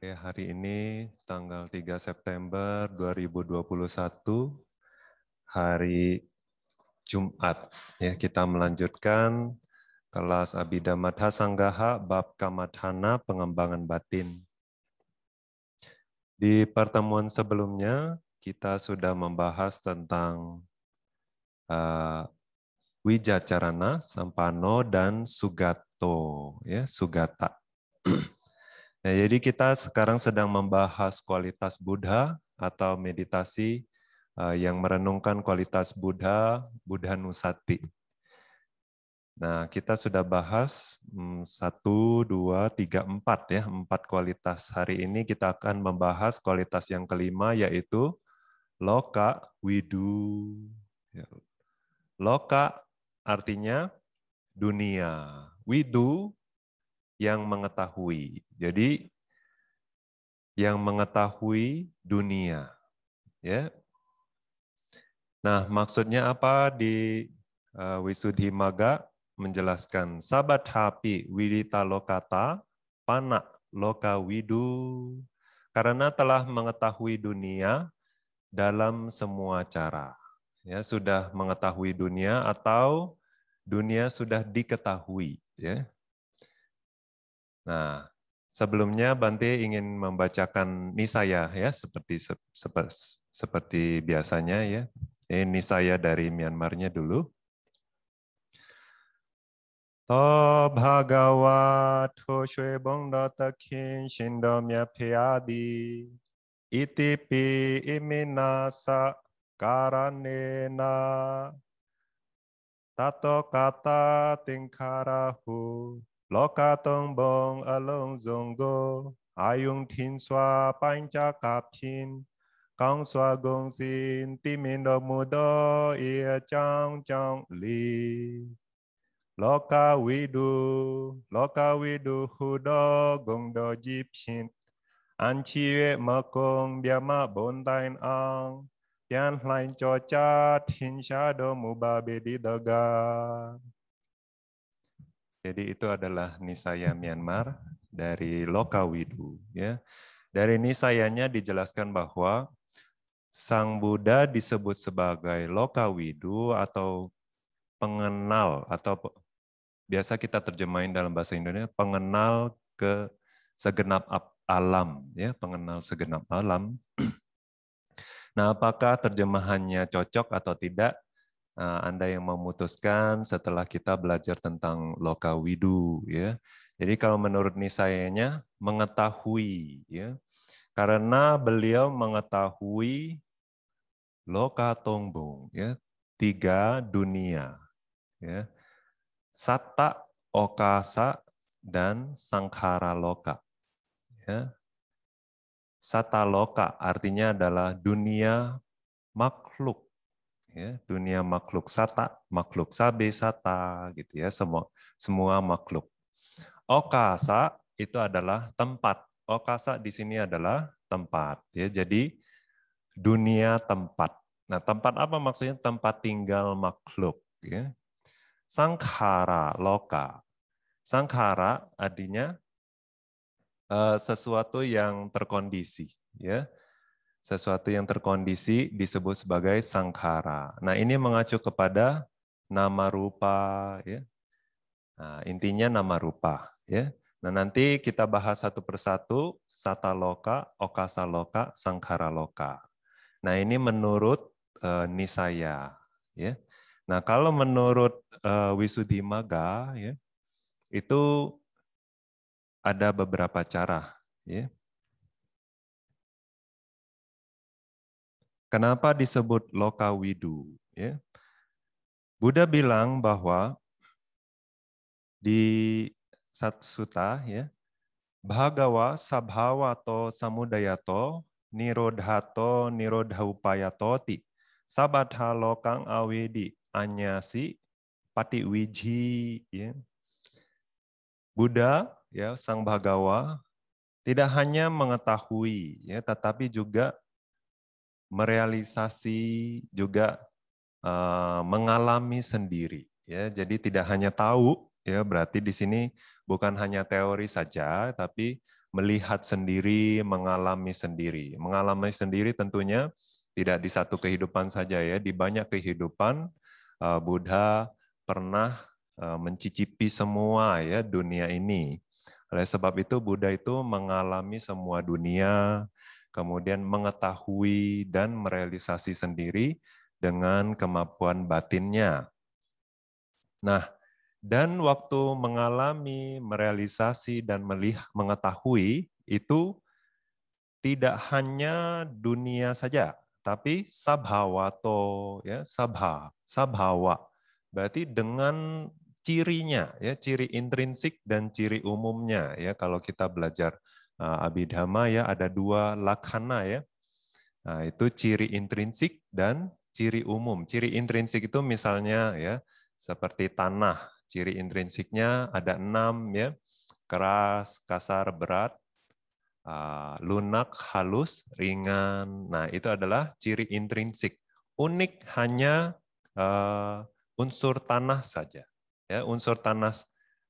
Oke, hari ini tanggal 3 September 2021 hari Jumat ya kita melanjutkan kelas Abhidhamma Sanggaha bab Kamadhana pengembangan batin. Di pertemuan sebelumnya kita sudah membahas tentang uh, Wijacarana, Sampano dan Sugato ya, Sugata Nah, jadi kita sekarang sedang membahas kualitas Buddha atau meditasi eh, yang merenungkan kualitas Buddha, Buddha Nusati. Nah, kita sudah bahas hmm, satu, dua, tiga, empat ya, empat kualitas. Hari ini kita akan membahas kualitas yang kelima yaitu loka widu. Ya. Loka artinya dunia. Widu yang mengetahui. Jadi yang mengetahui dunia, ya. Nah, maksudnya apa di uh, Wisudhi menjelaskan sabat hapi widita lokata panak loka widu karena telah mengetahui dunia dalam semua cara. Ya, sudah mengetahui dunia atau dunia sudah diketahui, ya. Nah, sebelumnya Bante ingin membacakan nisaya ya seperti se, seperti biasanya ya. Ini nisaya dari Myanmarnya dulu. To bhagawa to do mya shindomya piyadi iti pi karane karanena tato kata tingkarahu lo ca tông bong a long dong go ayung thin xoa pan cha kap chin kong xoa gong xin ti min do mu do ia chang chang li lo ca vi du ca vi du hu do gong do jip chin an chi ve ma kong bia ma bon tain ang yan line cho cha thin sha do mu ba be di da ga Jadi itu adalah Nisaya Myanmar dari Lokawidu. Ya. Dari Nisayanya dijelaskan bahwa Sang Buddha disebut sebagai Lokawidu atau pengenal atau biasa kita terjemahin dalam bahasa Indonesia pengenal ke segenap alam ya pengenal segenap alam. Nah, apakah terjemahannya cocok atau tidak? Eh, Anda yang memutuskan setelah kita belajar tentang loka widu ya. Jadi kalau menurut nisayanya mengetahui ya. Karena beliau mengetahui loka ya, tiga dunia ya. Sata okasa dan sangkara loka ya. Sata loka artinya adalah dunia makhluk ya, dunia makhluk sata, makhluk sabe sata, gitu ya, semua semua makhluk. Okasa itu adalah tempat. Okasa di sini adalah tempat, ya. Jadi dunia tempat. Nah, tempat apa maksudnya? Tempat tinggal makhluk, ya. sangkara loka. sangkara artinya eh, sesuatu yang terkondisi, ya sesuatu yang terkondisi disebut sebagai sangkara. Nah, ini mengacu kepada nama rupa ya. Nah, intinya nama rupa ya. Nah, nanti kita bahas satu persatu sataloka, sangkara loka. Nah, ini menurut uh, nisaya ya. Nah, kalau menurut uh, Wisudimaga ya, itu ada beberapa cara ya Kenapa disebut loka widu? Ya. Buddha bilang bahwa di satu suta ya, Bhagawa sabhawato samudayato nirodhato nirodhaupayatoti sabadha lokang awedi anyasi pati wiji ya. Buddha ya sang Bhagawa tidak hanya mengetahui ya tetapi juga merealisasi juga uh, mengalami sendiri ya. Jadi tidak hanya tahu ya berarti di sini bukan hanya teori saja tapi melihat sendiri, mengalami sendiri. Mengalami sendiri tentunya tidak di satu kehidupan saja ya, di banyak kehidupan uh, Buddha pernah eh, mencicipi semua ya dunia ini. Oleh sebab itu Buddha itu mengalami semua dunia, kemudian mengetahui dan merealisasi sendiri dengan kemampuan batinnya. Nah, dan waktu mengalami, merealisasi, dan melihat, mengetahui itu tidak hanya dunia saja, tapi sabhawato, ya, sabha, sabhawa. Berarti dengan cirinya, ya, ciri intrinsik dan ciri umumnya, ya, kalau kita belajar Eh, Abhidhamma ya ada dua lakhana ya. Nah, itu ciri intrinsik dan ciri umum. Ciri intrinsik itu misalnya ya seperti tanah. Ciri intrinsiknya ada enam ya, keras, kasar, berat, eh, lunak, halus, ringan. Nah itu adalah ciri intrinsik. Unik hanya eh, unsur tanah saja. Ya, unsur tanah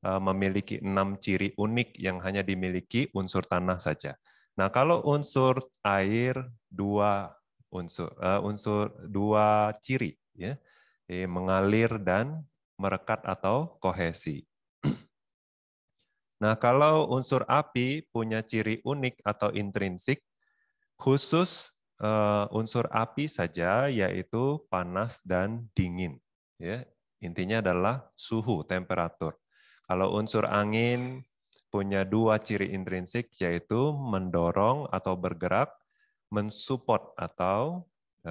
Eh, memiliki enam ciri unik yang hanya dimiliki unsur tanah saja. Nah, kalau unsur air dua unsur uh, unsur dua ciri ya eh, mengalir dan merekat atau kohesi. Nah, kalau unsur api punya ciri unik atau intrinsik khusus uh, unsur api saja yaitu panas dan dingin ya. Intinya adalah suhu, temperatur. Kalau unsur angin punya dua ciri intrinsik, yaitu mendorong atau bergerak, mensupport atau e,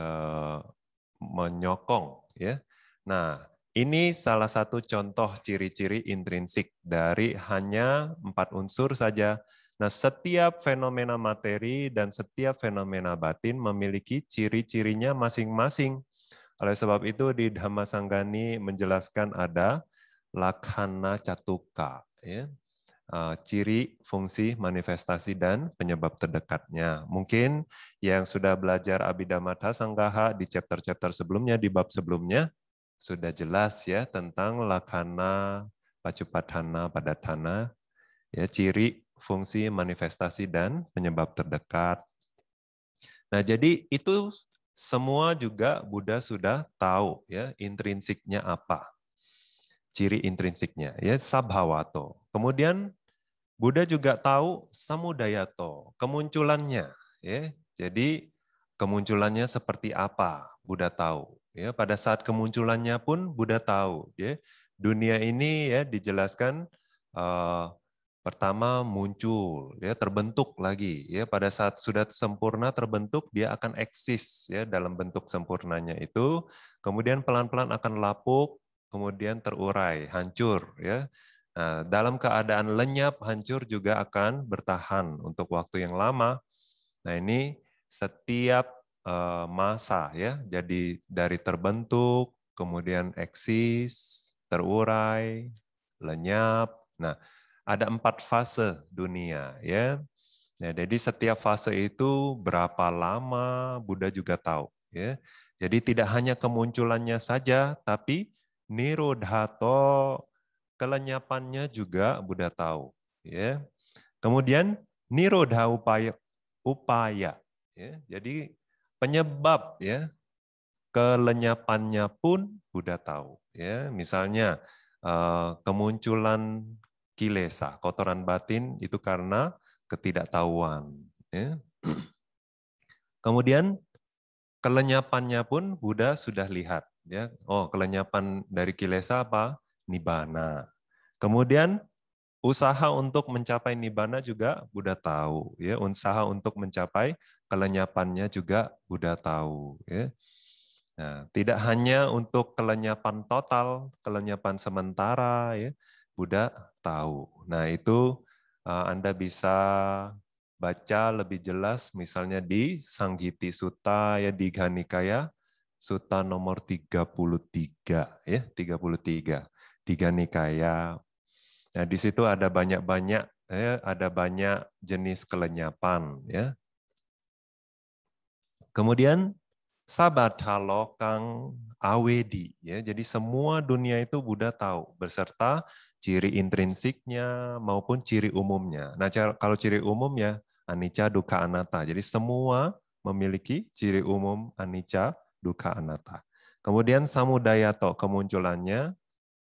menyokong. Ya. Nah, ini salah satu contoh ciri-ciri intrinsik dari hanya empat unsur saja. Nah, setiap fenomena materi dan setiap fenomena batin memiliki ciri-cirinya masing-masing. Oleh sebab itu di Dhamma Sanggani menjelaskan ada lakhana catuka ya eh, ciri, fungsi, manifestasi, dan penyebab terdekatnya. Mungkin yang sudah belajar abidamata Sanggaha di chapter-chapter sebelumnya, di bab sebelumnya, sudah jelas ya tentang lakana, pacupatana, padatana, ya ciri, fungsi, manifestasi, dan penyebab terdekat. Nah, jadi itu semua juga Buddha sudah tahu ya intrinsiknya apa ciri intrinsiknya ya sabhawato. Kemudian Buddha juga tahu samudayato, kemunculannya ya. Jadi kemunculannya seperti apa Buddha tahu ya. Pada saat kemunculannya pun Buddha tahu ya. Dunia ini ya dijelaskan uh, pertama muncul ya terbentuk lagi ya pada saat sudah sempurna terbentuk dia akan eksis ya dalam bentuk sempurnanya itu kemudian pelan-pelan akan lapuk kemudian terurai, hancur ya. Nah, dalam keadaan lenyap, hancur juga akan bertahan untuk waktu yang lama. Nah, ini setiap eh, masa ya. Jadi dari terbentuk, kemudian eksis, terurai, lenyap. Nah, ada empat fase dunia ya. Nah, jadi setiap fase itu berapa lama Buddha juga tahu ya. Jadi tidak hanya kemunculannya saja, tapi nirodhato kelenyapannya juga Buddha tahu. Ya. Kemudian nirodha upaya upaya. Ya. Jadi penyebab ya kelenyapannya pun Buddha tahu. Ya. Misalnya eh, kemunculan kilesa, kotoran batin itu karena ketidaktahuan. Ya. Kemudian kelenyapannya pun Buddha sudah lihat. Ya, oh kelenyapan dari kilesa apa? nibana? Kemudian usaha untuk mencapai nibana juga Buddha tahu, ya. Usaha untuk mencapai kelenyapannya juga Buddha tahu, ya. Nah, tidak hanya untuk kelenyapan total, kelenyapan sementara, ya, Buddha tahu. Nah, itu eh, Anda bisa baca lebih jelas misalnya di Sanggiti Sutta ya di Ghanikaya Suta nomor 33 ya, 33. Tiga Nikaya. Nah, di situ ada banyak-banyak ya ada banyak jenis kelenyapan ya. Kemudian sabatha lokang awedi ya. Jadi semua dunia itu Buddha tahu beserta ciri intrinsiknya maupun ciri umumnya. Nah, kalau ciri umum ya anicca dukkha anatta. Jadi semua memiliki ciri umum anicca duka anata. Kemudian samudayato, kemunculannya,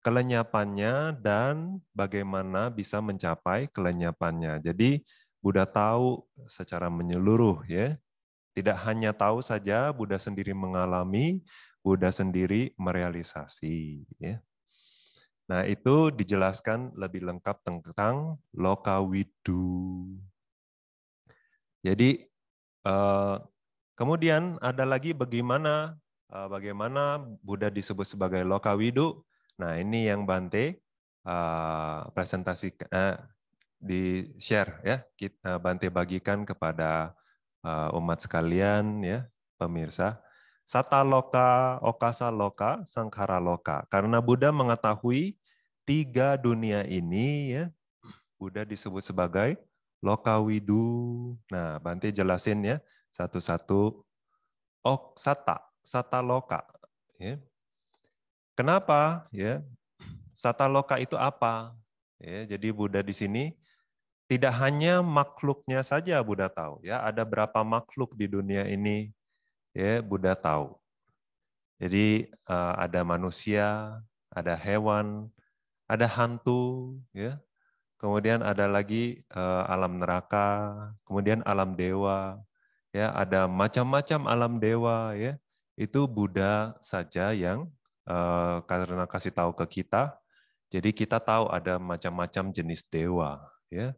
kelenyapannya, dan bagaimana bisa mencapai kelenyapannya. Jadi Buddha tahu secara menyeluruh ya. Tidak hanya tahu saja, Buddha sendiri mengalami, Buddha sendiri merealisasi. Ya. Nah itu dijelaskan lebih lengkap tentang lokawidu. Jadi eh, Kemudian ada lagi bagaimana eh, bagaimana Buddha disebut sebagai Lokawidu. Nah, ini yang Bante eh, presentasi eh, di share ya, kita Bante bagikan kepada umat sekalian ya, pemirsa. Sata loka, okasa loka, sangkara loka. Karena Buddha mengetahui tiga dunia ini ya, Buddha disebut sebagai loka lokawidu. Nah, Bante jelasin ya, satu-satu ok oh, sata sata loka ya. Kenapa ya? Sata loka itu apa? Ya, jadi Buddha di sini tidak hanya makhluknya saja Buddha tahu ya, ada berapa makhluk di dunia ini ya Buddha tahu. Jadi eh, ada manusia, ada hewan, ada hantu, ya. Kemudian ada lagi eh, alam neraka, kemudian alam dewa ya ada macam-macam alam dewa ya itu Buddha saja yang uh, karena kasih tahu ke kita jadi kita tahu ada macam-macam jenis dewa ya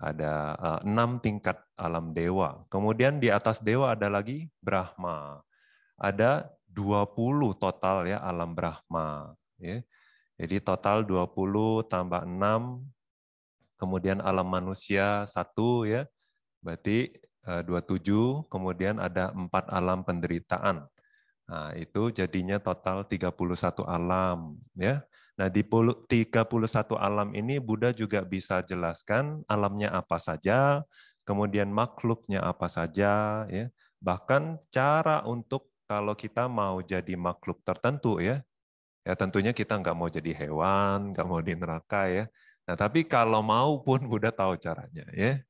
ada uh, enam tingkat alam dewa kemudian di atas dewa ada lagi Brahma ada 20 total ya alam Brahma ya jadi total 20 tambah 6 kemudian alam manusia satu ya berarti 27, eh, kemudian ada empat alam penderitaan. Nah, itu jadinya total 31 alam ya. Nah, di 31 alam ini Buddha juga bisa jelaskan alamnya apa saja, kemudian makhluknya apa saja ya. Bahkan cara untuk kalau kita mau jadi makhluk tertentu ya. Ya tentunya kita nggak mau jadi hewan, nggak mau di neraka ya. Nah, tapi kalau mau pun Buddha tahu caranya ya.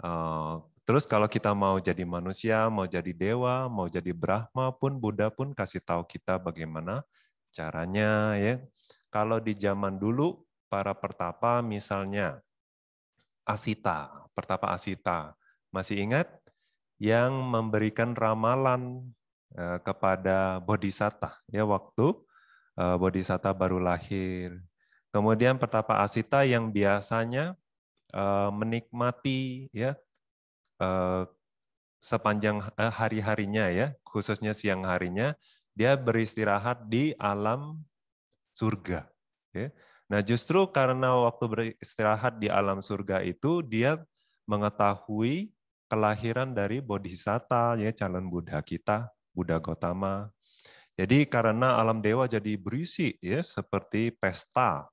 Eh, Terus kalau kita mau jadi manusia, mau jadi dewa, mau jadi Brahma pun Buddha pun kasih tahu kita bagaimana caranya ya. Kalau di zaman dulu para pertapa misalnya Asita, pertapa Asita. Masih ingat yang memberikan ramalan eh, kepada Bodhisatta ya waktu eh, Bodhisatta baru lahir. Kemudian pertapa Asita yang biasanya eh, menikmati ya Eh, sepanjang eh, hari-harinya ya, khususnya siang harinya, dia beristirahat di alam surga. Ya. Nah, justru karena waktu beristirahat di alam surga itu, dia mengetahui kelahiran dari bodhisatta, ya calon Buddha kita, Buddha Gautama. Jadi karena alam dewa jadi berisi, ya seperti pesta,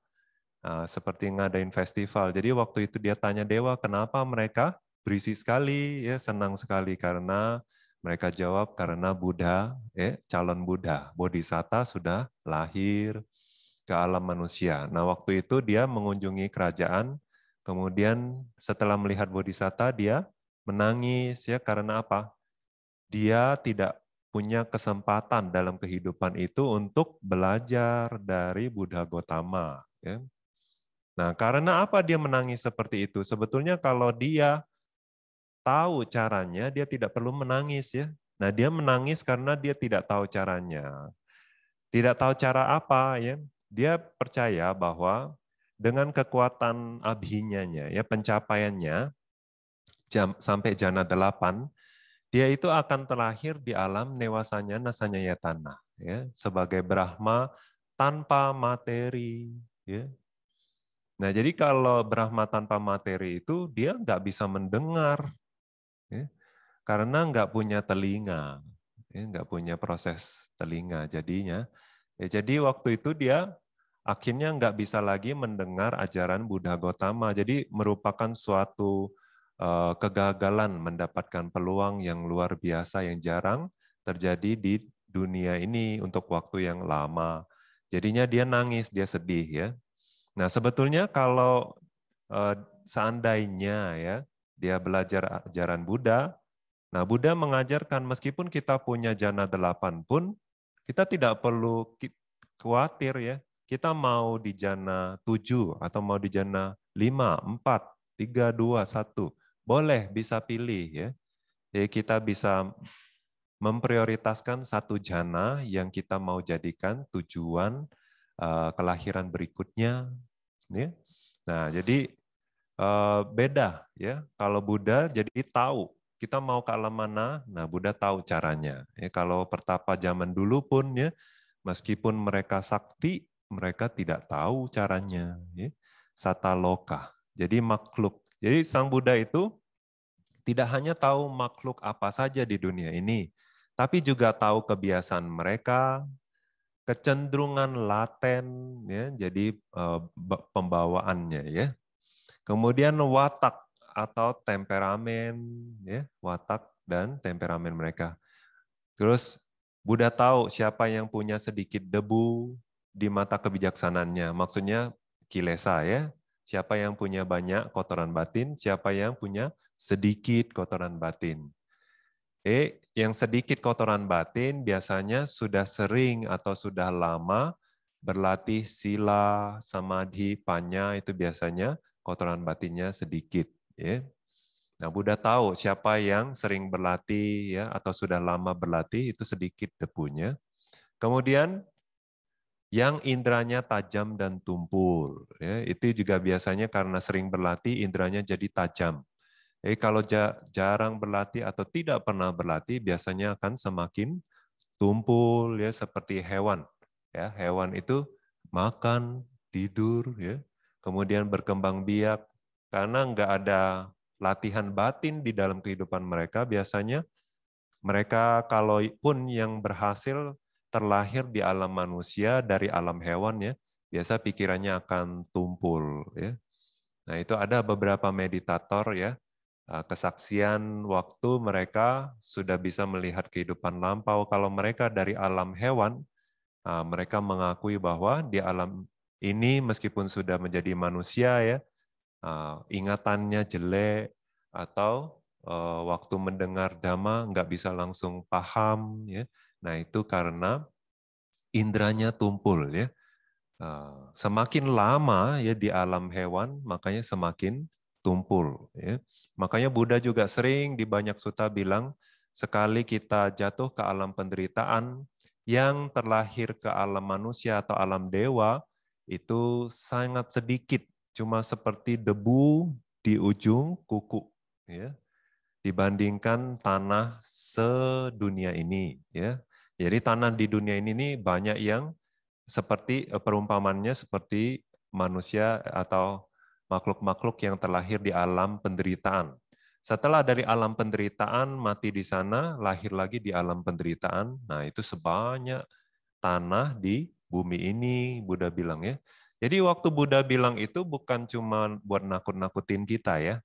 eh, seperti ngadain festival. Jadi waktu itu dia tanya dewa, kenapa mereka berisi sekali, ya senang sekali karena mereka jawab karena Buddha, ya, calon Buddha, Bodhisatta sudah lahir ke alam manusia. Nah waktu itu dia mengunjungi kerajaan, kemudian setelah melihat Bodhisatta dia menangis ya karena apa? Dia tidak punya kesempatan dalam kehidupan itu untuk belajar dari Buddha Gotama. Ya. Nah, karena apa dia menangis seperti itu? Sebetulnya kalau dia tahu caranya, dia tidak perlu menangis ya. Nah, dia menangis karena dia tidak tahu caranya. Tidak tahu cara apa ya. Dia percaya bahwa dengan kekuatan abhinyanya ya pencapaiannya jam, sampai jana delapan, dia itu akan terlahir di alam newasanya nasanya tanah ya sebagai Brahma tanpa materi ya. Nah, jadi kalau Brahma tanpa materi itu dia nggak bisa mendengar, Ya. Karena nggak punya telinga, ya, nggak punya proses telinga jadinya. Ya, jadi waktu itu dia akhirnya nggak bisa lagi mendengar ajaran Buddha Gotama. Jadi merupakan suatu eh, kegagalan mendapatkan peluang yang luar biasa yang jarang terjadi di dunia ini untuk waktu yang lama. Jadinya dia nangis, dia sedih ya. Nah, sebetulnya kalau eh, seandainya ya dia belajar ajaran Buddha. Nah, Buddha mengajarkan meskipun kita punya jana delapan pun, kita tidak perlu khawatir ya. Kita mau di jana tujuh atau mau di jana lima, empat, tiga, dua, satu. Boleh, bisa pilih ya. Jadi kita bisa memprioritaskan satu jana yang kita mau jadikan tujuan eh, kelahiran berikutnya. Ya. Nah, jadi Eh, beda ya. Kalau Buddha jadi tahu kita mau ke alam mana, nah Buddha tahu caranya. Ya, kalau pertapa zaman dulu pun ya, meskipun mereka sakti, mereka tidak tahu caranya. Ya. Sata loka, jadi makhluk. Jadi Sang Buddha itu tidak hanya tahu makhluk apa saja di dunia ini, tapi juga tahu kebiasaan mereka, kecenderungan laten, ya, jadi eh, pembawaannya ya, Kemudian watak atau temperamen, ya, watak dan temperamen mereka. Terus Buddha tahu siapa yang punya sedikit debu di mata kebijaksanaannya, Maksudnya kilesa ya. Siapa yang punya banyak kotoran batin, siapa yang punya sedikit kotoran batin. Eh, yang sedikit kotoran batin biasanya sudah sering atau sudah lama berlatih sila, samadhi, panya itu biasanya kotoran batinnya sedikit. Ya. Nah, Buddha tahu siapa yang sering berlatih ya atau sudah lama berlatih itu sedikit debunya. Kemudian yang indranya tajam dan tumpul, ya, itu juga biasanya karena sering berlatih indranya jadi tajam. Jadi kalau jarang berlatih atau tidak pernah berlatih biasanya akan semakin tumpul ya seperti hewan. Ya, hewan itu makan, tidur ya kemudian berkembang biak, karena nggak ada latihan batin di dalam kehidupan mereka, biasanya mereka kalau pun yang berhasil terlahir di alam manusia dari alam hewan ya, biasa pikirannya akan tumpul ya. Nah, itu ada beberapa meditator ya, eh, kesaksian waktu mereka sudah bisa melihat kehidupan lampau. Kalau mereka dari alam hewan, eh, mereka mengakui bahwa di alam ini meskipun sudah menjadi manusia ya, eh, ingatannya jelek atau eh, waktu mendengar dhamma nggak bisa langsung paham ya. Nah itu karena indranya tumpul ya. Eh, semakin lama ya di alam hewan makanya semakin tumpul ya. Makanya Buddha juga sering di banyak suta bilang sekali kita jatuh ke alam penderitaan yang terlahir ke alam manusia atau alam dewa itu sangat sedikit, cuma seperti debu di ujung kuku, ya, dibandingkan tanah sedunia ini, ya. Jadi tanah di dunia ini nih banyak yang seperti eh, perumpamannya seperti manusia atau makhluk-makhluk yang terlahir di alam penderitaan. Setelah dari alam penderitaan mati di sana, lahir lagi di alam penderitaan. Nah, itu sebanyak tanah di bumi ini, Buddha bilang ya. Jadi waktu Buddha bilang itu bukan cuma buat nakut-nakutin kita ya,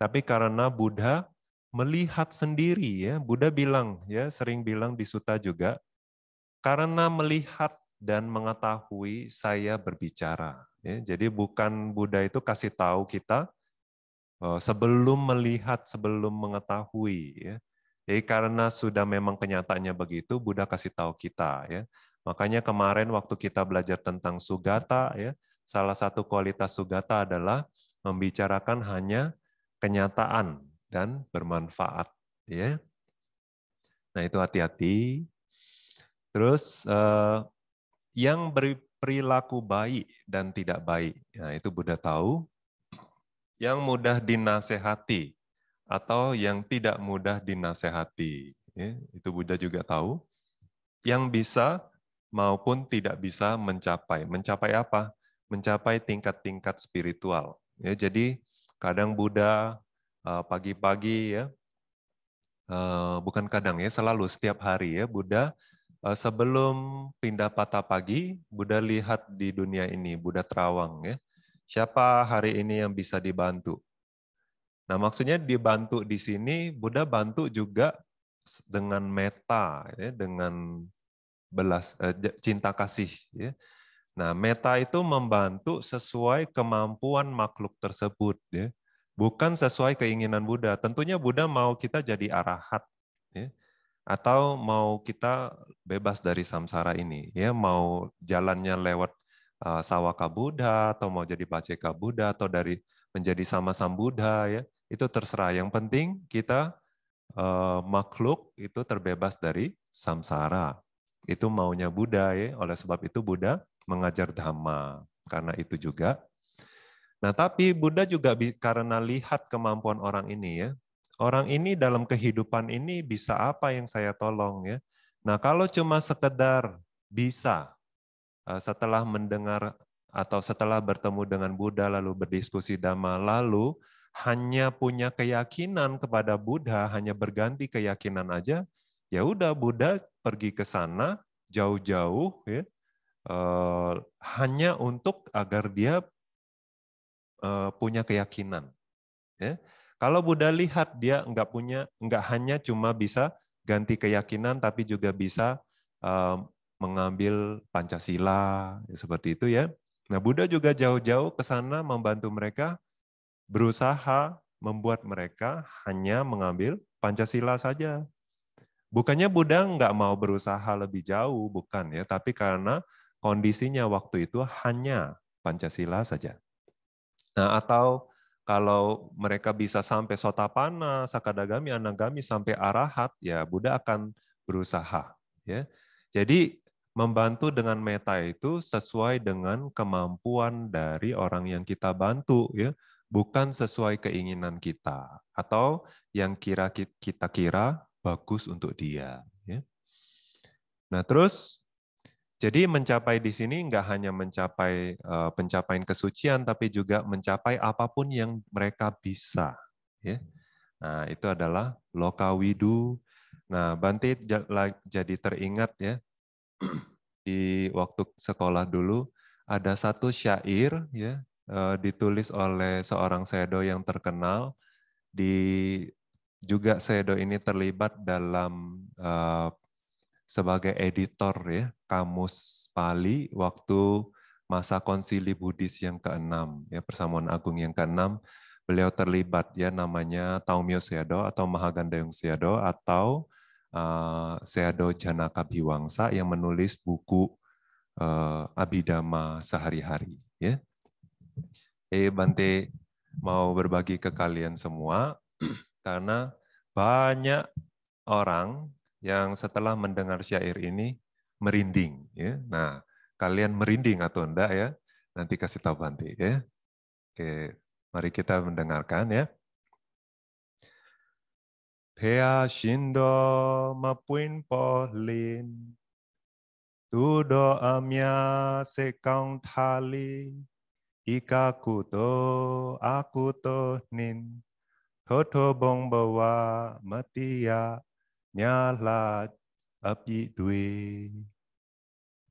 tapi karena Buddha melihat sendiri ya. Buddha bilang ya, sering bilang di Suta juga, karena melihat dan mengetahui saya berbicara. Ya, jadi bukan Buddha itu kasih tahu kita eh, sebelum melihat, sebelum mengetahui. Ya. Jadi karena sudah memang kenyataannya begitu, Buddha kasih tahu kita ya Makanya kemarin waktu kita belajar tentang sugata, ya, salah satu kualitas sugata adalah membicarakan hanya kenyataan dan bermanfaat. Ya. Nah itu hati-hati. Terus eh, yang berperilaku baik dan tidak baik, nah, itu Buddha tahu. Yang mudah dinasehati atau yang tidak mudah dinasehati, ya, itu Buddha juga tahu. Yang bisa maupun tidak bisa mencapai. Mencapai apa? Mencapai tingkat-tingkat spiritual. Ya, jadi kadang Buddha eh, pagi-pagi ya, eh, bukan kadang ya, selalu setiap hari ya Buddha eh, sebelum pindah patah pagi, Buddha lihat di dunia ini, Buddha terawang ya. Siapa hari ini yang bisa dibantu? Nah, maksudnya dibantu di sini Buddha bantu juga dengan meta ya, dengan belas eh, cinta kasih ya. Nah, meta itu membantu sesuai kemampuan makhluk tersebut ya. Bukan sesuai keinginan Buddha. Tentunya Buddha mau kita jadi arahat ya. Atau mau kita bebas dari samsara ini ya, mau jalannya lewat eh, Sawaka Buddha atau mau jadi Paceka Buddha atau dari menjadi sama-sama Buddha ya. Itu terserah. Yang penting kita eh, makhluk itu terbebas dari samsara itu maunya Buddha ya. Oleh sebab itu Buddha mengajar dhamma. Karena itu juga. Nah, tapi Buddha juga karena lihat kemampuan orang ini ya. Orang ini dalam kehidupan ini bisa apa yang saya tolong ya. Nah, kalau cuma sekedar bisa eh, setelah mendengar atau setelah bertemu dengan Buddha lalu berdiskusi dhamma lalu hanya punya keyakinan kepada Buddha, hanya berganti keyakinan aja, ya udah Buddha pergi ke sana jauh-jauh ya eh, hanya untuk agar dia eh, punya keyakinan ya kalau Buddha lihat dia nggak punya nggak hanya cuma bisa ganti keyakinan tapi juga bisa eh, mengambil Pancasila ya, seperti itu ya nah Buddha juga jauh-jauh ke sana membantu mereka berusaha membuat mereka hanya mengambil Pancasila saja Bukannya Buddha nggak mau berusaha lebih jauh, bukan ya, tapi karena kondisinya waktu itu hanya Pancasila saja. Nah, atau kalau mereka bisa sampai sotapana, sakadagami, anagami, sampai arahat, ya Buddha akan berusaha. Ya. Jadi membantu dengan meta itu sesuai dengan kemampuan dari orang yang kita bantu, ya bukan sesuai keinginan kita atau yang kira kita kira bagus untuk dia. Ya. Nah terus, jadi mencapai di sini nggak hanya mencapai uh, pencapaian kesucian, tapi juga mencapai apapun yang mereka bisa. Ya. Nah itu adalah lokawidu. Nah Bante jadi teringat ya, di waktu sekolah dulu, ada satu syair ya eh, ditulis oleh seorang sedo yang terkenal di juga Sedo ini terlibat dalam uh, sebagai editor ya kamus Pali waktu masa konsili Buddhis yang keenam ya persamaan agung yang keenam beliau terlibat ya namanya Taumyo Seado atau Mahagandayung Seado atau uh, eh, Seado Janaka Biwangsa yang menulis buku uh, eh, Abidama sehari-hari ya. Eh Bante mau berbagi ke kalian semua karena banyak orang yang setelah mendengar syair ini merinding. Ya. Nah, kalian merinding atau enggak ya? Nanti kasih tahu Banti. Ya. Oke, mari kita mendengarkan ya. Pea shindo mapuin polin, tudo amya sekaung tali, kuto akuto nin, hơ thơ bông bà wa mơ tì ya nhà là ấp dị tùy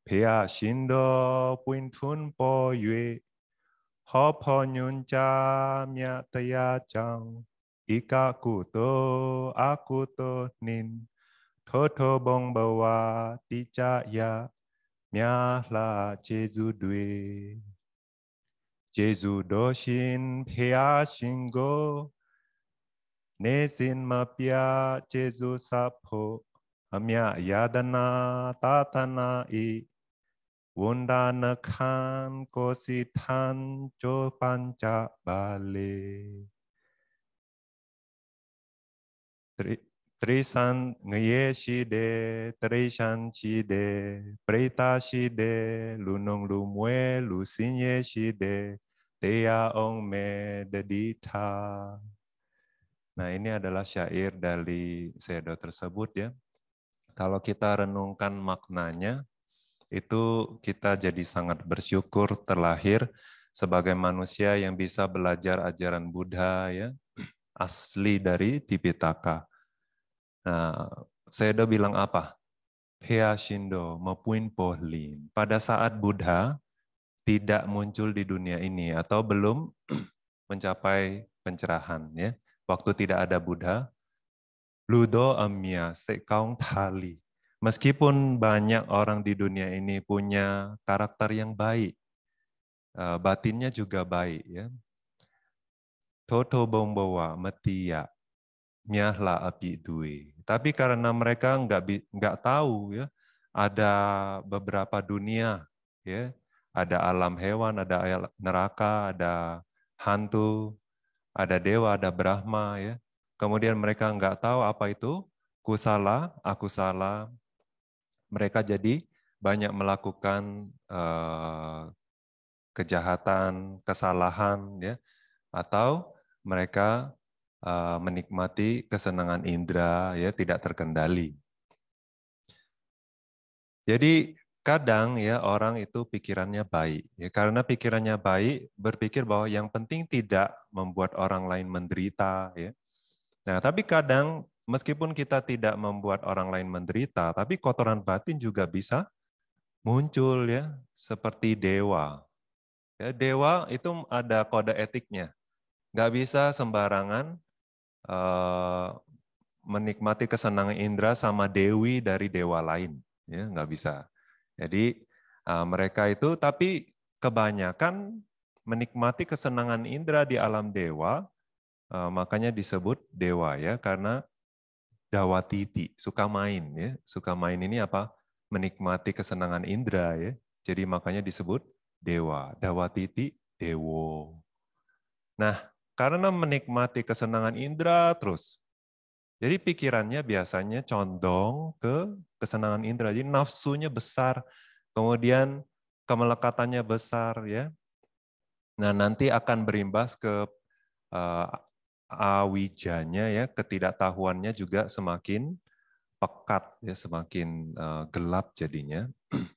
phía à xin đô bùn thun bò yue họ phò nhún cha mẹ tây ya chăng ý cả cụ tô á cụ tô nín thơ thơ bông bà wa tì cha ya nhà là chê du đuôi chê du đô xin phía à xin gô နေစဉ်မပြကျေစုစဖို့အမြယာဒနာသာသနာဤဝန်ဒနာခံကိုစီထန်ဂျောပัญจပါလေတရိစံငရေရှိတယ်တရိရှံရှိတယ်ပရိတာရှိတယ်လူနုံလူမွဲလူစင်းရဲရှိတယ်တရားအောင်မဲ့တတိထား Nah ini adalah syair dari Sedo tersebut ya. Kalau kita renungkan maknanya, itu kita jadi sangat bersyukur terlahir sebagai manusia yang bisa belajar ajaran Buddha ya asli dari Tipitaka. Nah, Sedo bilang apa? Hea Shindo Mepuin Pohlin. Pada saat Buddha tidak muncul di dunia ini atau belum mencapai pencerahan ya waktu tidak ada Buddha, Ludo Amya, Sekaung Thali. Meskipun banyak orang di dunia ini punya karakter yang baik, eh, batinnya juga baik. ya. Toto Bombowa, Metia, Miahla Api Dwi. Tapi karena mereka nggak nggak tahu ya, ada beberapa dunia ya, ada alam hewan, ada neraka, ada hantu, ada dewa, ada Brahma ya. Kemudian mereka nggak tahu apa itu salah, aku salah. Mereka jadi banyak melakukan uh, kejahatan, kesalahan ya atau mereka uh, menikmati kesenangan indera ya tidak terkendali. Jadi kadang ya orang itu pikirannya baik ya karena pikirannya baik berpikir bahwa yang penting tidak membuat orang lain menderita ya. Nah, tapi kadang meskipun kita tidak membuat orang lain menderita, tapi kotoran batin juga bisa muncul ya seperti dewa. Ya, dewa itu ada kode etiknya. Nggak bisa sembarangan uh, menikmati kesenangan indera sama dewi dari dewa lain. Ya, nggak bisa. Jadi uh, mereka itu tapi kebanyakan menikmati kesenangan indera di alam dewa, uh, makanya disebut dewa ya karena dawatiti, suka main ya. Suka main ini apa? menikmati kesenangan indera ya. Jadi makanya disebut dewa, dawatiti dewo. Nah, karena menikmati kesenangan indera terus jadi pikirannya biasanya condong ke kesenangan indera. Jadi nafsunya besar, kemudian kemelekatannya besar ya. Nah, nanti akan berimbas ke uh, awijanya ya, ketidaktahuannya juga semakin pekat ya, semakin uh, gelap jadinya.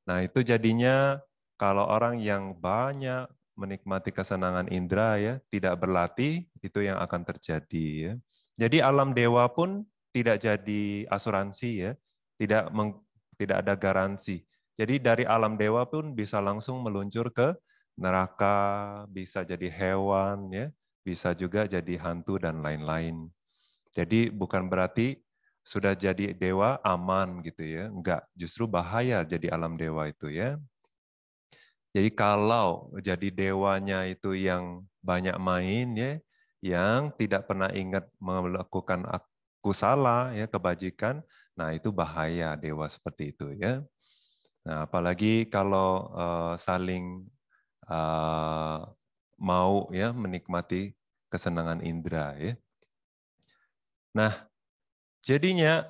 Nah, itu jadinya kalau orang yang banyak menikmati kesenangan indera ya, tidak berlatih itu yang akan terjadi ya. Jadi alam dewa pun tidak jadi asuransi ya, tidak meng, tidak ada garansi. Jadi dari alam dewa pun bisa langsung meluncur ke neraka, bisa jadi hewan ya, bisa juga jadi hantu dan lain-lain. Jadi bukan berarti sudah jadi dewa aman gitu ya. Enggak, justru bahaya jadi alam dewa itu ya. Jadi kalau jadi dewanya itu yang banyak main ya, yang tidak pernah ingat melakukan aku salah ya kebajikan, nah itu bahaya dewa seperti itu ya. Nah, apalagi kalau uh, saling uh, mau ya menikmati kesenangan indera ya. Nah, jadinya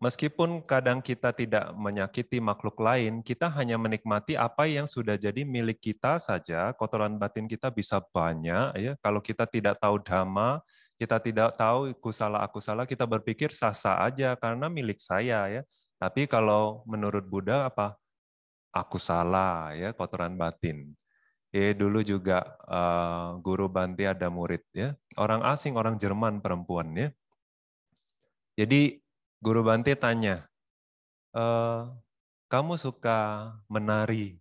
Meskipun kadang kita tidak menyakiti makhluk lain, kita hanya menikmati apa yang sudah jadi milik kita saja. Kotoran batin kita bisa banyak ya. Kalau kita tidak tahu dhamma, kita tidak tahu aku salah aku salah, kita berpikir sah-sah aja karena milik saya ya. Tapi kalau menurut Buddha apa? Aku salah ya kotoran batin. Eh dulu juga uh, guru Banti ada murid ya, orang asing, orang Jerman perempuan ya. Jadi Guru Bante tanya, e, kamu suka menari?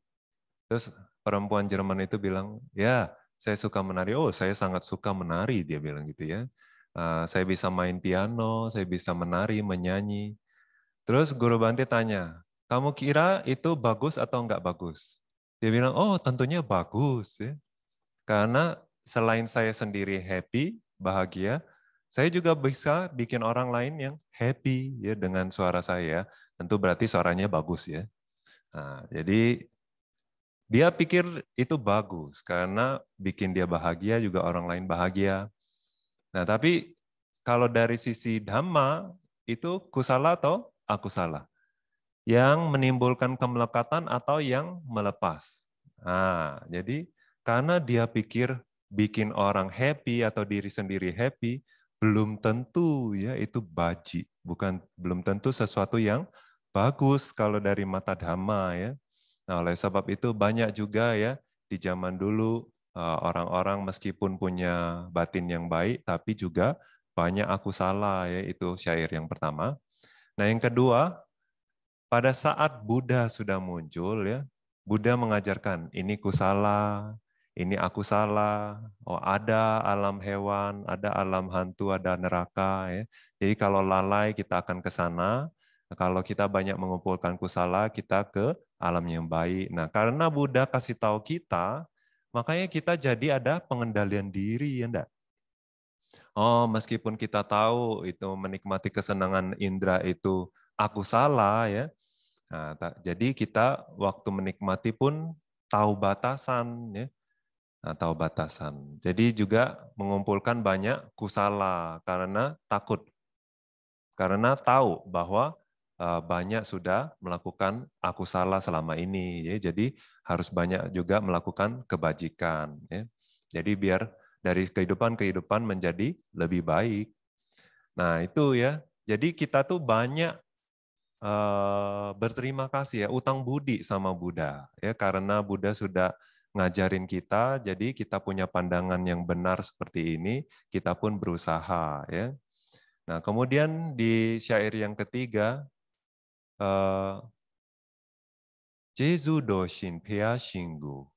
Terus perempuan Jerman itu bilang, ya saya suka menari. Oh, saya sangat suka menari, dia bilang gitu ya. E, saya bisa main piano, saya bisa menari, menyanyi. Terus Guru Bante tanya, kamu kira itu bagus atau enggak bagus? Dia bilang, oh tentunya bagus. ya Karena selain saya sendiri happy, bahagia, saya juga bisa bikin orang lain yang happy ya dengan suara saya. Tentu berarti suaranya bagus ya. Nah, jadi dia pikir itu bagus karena bikin dia bahagia juga orang lain bahagia. Nah, tapi kalau dari sisi dhamma itu kusala atau salah, yang menimbulkan kemelekatan atau yang melepas. Nah, jadi karena dia pikir bikin orang happy atau diri sendiri happy, belum tentu ya itu baji, bukan belum tentu sesuatu yang bagus kalau dari mata dhamma ya. Nah, oleh sebab itu banyak juga ya di zaman dulu eh, orang-orang meskipun punya batin yang baik tapi juga banyak aku salah ya itu syair yang pertama. Nah, yang kedua pada saat Buddha sudah muncul ya, Buddha mengajarkan ini kusala, ini aku salah, oh ada alam hewan, ada alam hantu, ada neraka. Ya. Jadi kalau lalai kita akan ke sana, kalau kita banyak mengumpulkan kusala, kita ke alam yang baik. Nah karena Buddha kasih tahu kita, makanya kita jadi ada pengendalian diri, ya enggak? Oh, meskipun kita tahu itu menikmati kesenangan indera itu aku salah ya. Nah, jadi kita waktu menikmati pun tahu batasan ya atau batasan. Jadi juga mengumpulkan banyak kusala karena takut. Karena tahu bahwa eh, banyak sudah melakukan aku salah selama ini. Ya. Jadi harus banyak juga melakukan kebajikan. Ya. Jadi biar dari kehidupan-kehidupan menjadi lebih baik. Nah itu ya. Jadi kita tuh banyak uh, berterima kasih ya, utang budi sama Buddha. ya Karena Buddha sudah ngajarin kita, jadi kita punya pandangan yang benar seperti ini, kita pun berusaha ya. Nah, kemudian di syair yang ketiga eh, Jezu doshin pia shingu.